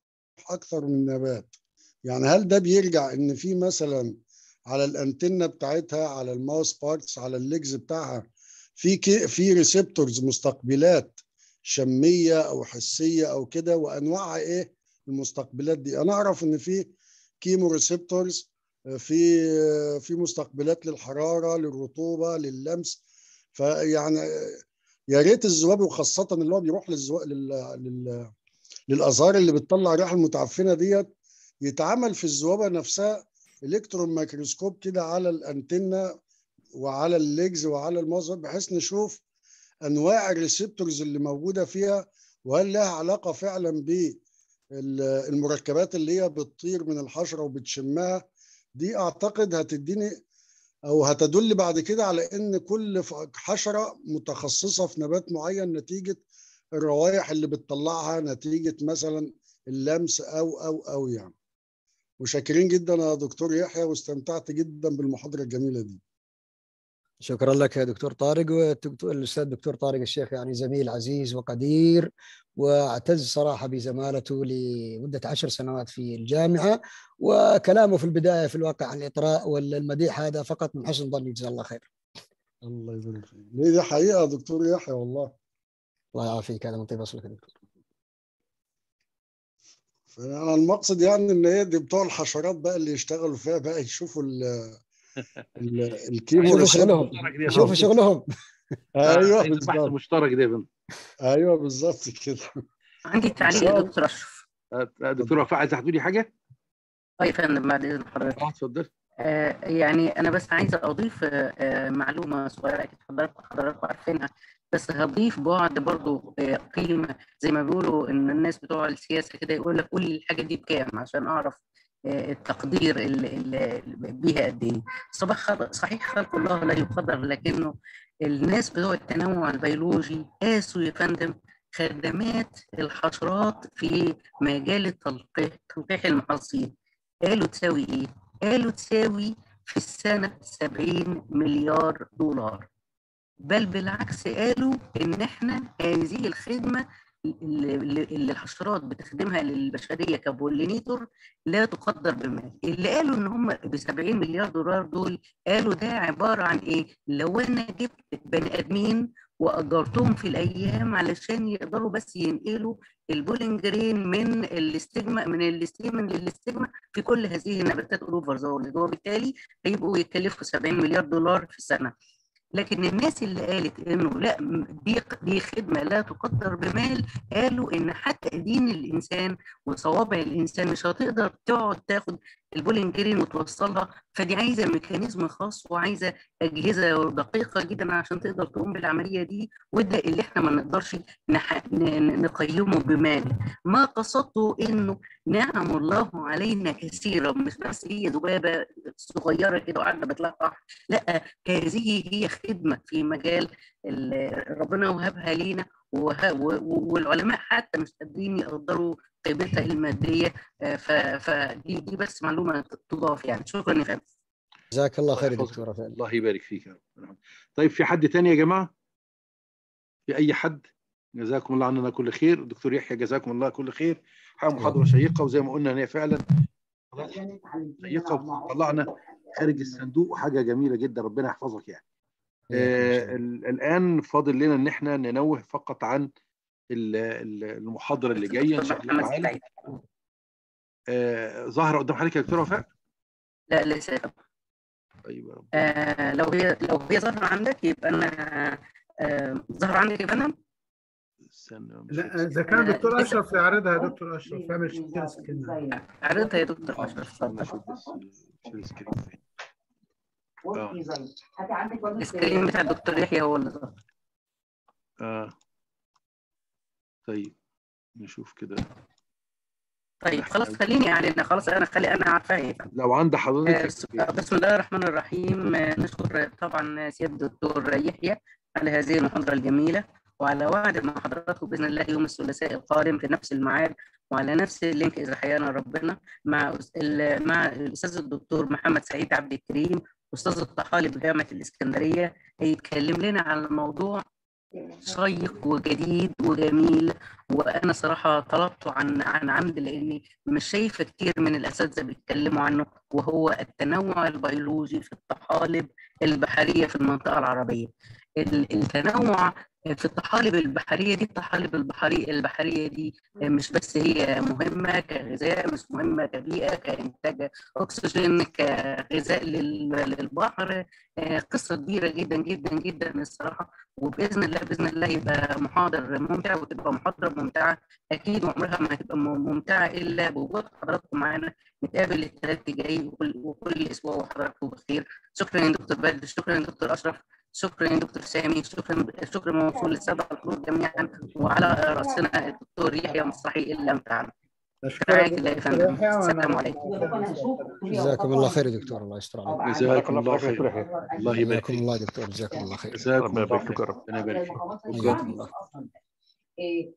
أكثر من نبات يعني هل ده بيرجع إن في مثلا على الأنتنة بتاعتها على الماوس بارتس على الليجز بتاعها في في ريسبتورز مستقبلات شمية أو حسية أو كده وأنواعها إيه المستقبلات دي أنا أعرف إن في كيمو ريسبتورز في في مستقبلات للحرارة للرطوبة لللمس فيعني يا ريت الذباب وخاصه اللي هو بيروح للزو... لل... لل... للازهار اللي بتطلع الريحه المتعفنه ديت يتعمل في الذبابه نفسها الكترون مايكروسكوب كده على الانتنه وعلى الليجز وعلى المظهر بحيث نشوف انواع الريسبتورز اللي موجوده فيها وهل لها علاقه فعلا بالمركبات اللي هي بتطير من الحشره وبتشمها دي اعتقد هتديني او هتدل بعد كده على ان كل حشره متخصصه في نبات معين نتيجه الروائح اللي بتطلعها نتيجه مثلا اللمس او او او يعني وشاكرين جدا يا دكتور يحيى واستمتعت جدا بالمحاضره الجميله دي شكرا لك يا دكتور طارق والاستاذ دكتور طارق الشيخ يعني زميل عزيز وقدير واعتز صراحه بزمالته لمده عشر سنوات في الجامعه وكلامه في البدايه في الواقع عن الاطراء والمديح هذا فقط من حسن ظني جزاه الله خير. الله يبارك فيك. دي إيه، حقيقه دكتور يحيى والله. الله يعافيك هذا من طيب اصلك يا دكتور. انا المقصد يعني ان هي إيه، دي بتوع الحشرات بقى اللي يشتغلوا فيها بقى يشوفوا ال الكيبورد أيوة، شغلهم شوف شغلهم آه، ايوه البحث المشترك ده ايوه بالظبط أيوة، كده عندي تعليق يا دكتور اشرف آه، آه، دكتور وفاء عايز تحكي لي حاجه؟ اي يا فندم بعد اذن حضرتك اه اتفضل يعني انا بس عايز اضيف معلومه صغيره اكيد حضرتك حضراتكم عارفينها بس هضيف بعد برضه قيمه زي ما بيقولوا ان الناس بتوع السياسه كده يقول لك قول لي الحاجه دي بكام عشان اعرف التقدير اللي بيها قد ايه صحيح خلق الله لا يقدر لكنه الناس بتوع التنوع البيولوجي قاسوا يا فندم خدمات الحشرات في مجال التلقيح تلقيح المحاصيل قالوا تساوي ايه؟ قالوا تساوي في السنة 70 مليار دولار بل بالعكس قالوا ان احنا هذه الخدمة اللي الحشرات بتخدمها للبشريه كبولينيتور لا تقدر بمال اللي قالوا ان هم ب 70 مليار دولار دول قالوا ده عباره عن ايه لو انا جبت بني ادمين واجرتهم في الايام علشان يقدروا بس ينقلوا البولينجرين من الاستجما من الاستيمن للاستجما في كل هذه النباتات ذا وبالتالي هيبقوا يتكلفوا 70 مليار دولار في السنه لكن الناس اللي قالت انه لا دي دي خدمه لا تقدر بمال قالوا ان حتى ايدين الانسان وصوابع الانسان مش هتقدر تقعد تاخد البولنجرين وتوصلها فدي عايزه ميكانيزم خاص وعايزه اجهزه دقيقه جدا عشان تقدر تقوم بالعمليه دي وده اللي احنا ما نقدرش نقيمه بمال ما قصدته انه نعم الله علينا كثيرا مش بس هي ذبابه صغيره كده وقاعده بتلقح لا هذه هي خدمه في مجال ربنا وهبها لينا والعلماء حتى مش قادرين يقدروا قيمتها الماديه آه، فدي دي بس معلومه تضاف يعني شكرا يا فندم جزاك الله خير دكتور الله يبارك فيك طيب في حد ثاني يا جماعه في اي حد جزاكم الله عنا كل خير دكتور يحيى جزاكم الله كل خير محاضره شيقه وزي ما قلنا ان هي فعلا يعني شيقه وطلعنا خارج الصندوق وحاجه جميله جدا ربنا يحفظك يعني آه الان فاضل لنا ان احنا ننوه فقط عن المحاضره اللي جايه ان شاء الله تعالى آه، ظاهره قدام حضرتك يا دكتوره وفاء لا لسه طيب يا رب آه لو هي لو هي ظاهره عندك يبقى انا آه ظاهره عندك يبقى انا استنى لا اذا كان دكتور اشرف يعرضها إيه، إيه، إيه، يا دكتور اشرف اعمل شير سكرين اعرضها يا دكتور اشرف استنى اشوف شير سكرين فين آه. السكرين بتاع الدكتور يحيى هو اللي ظهر اه طيب نشوف كده طيب خلاص خليني يعني خلاص انا خلي انا عارفاه لو عند حضرتك آه، بسم الله الرحمن الرحيم آه، نشكر طبعا سياده الدكتور يحيى على هذه المحاضره الجميله وعلى وعد مع حضراتكم باذن الله يوم الثلاثاء القادم في نفس الميعاد وعلى نفس اللينك اذا حيانا ربنا مع مع الاستاذ الدكتور محمد سعيد عبد الكريم استاذ الطحالب بجامعه الاسكندريه هيتكلم لنا عن موضوع شيق وجديد وجميل وانا صراحه طلبته عن عن عمد لاني مش شايفه كتير من الاساتذه بيتكلموا عنه وهو التنوع البيولوجي في الطحالب البحريه في المنطقه العربيه التنوع في الطحالب البحريه دي الطحالب البحريه البحريه دي مش بس هي مهمه كغذاء مش مهمه كبيئه كانتاج اكسجين كغذاء للبحر آه، قصه كبيره جدا جدا جدا الصراحه وباذن الله باذن الله يبقى محاضر ممتع وتبقى محاضره ممتعه اكيد عمرها ما هتبقى ممتعه الا بوجود حضراتكم معانا نتقابل الثلاث الجاي وكل اسبوع وحضراتكم بخير شكرا يا دكتور بدر شكرا يا دكتور اشرف شكرا دكتور سامي شكرا شكرا موصول للساده الحضور جميعا وعلى راسنا الدكتور يحيى مسرحي اللي انفعنا السلام عليكم جزاكم الله خير يا دكتور الله يستر عليك جزاكم الله خير الله يبارك فيك الله دكتور جزاكم الله خير جزاكم الله خير ربنا يبارك فيك إيه،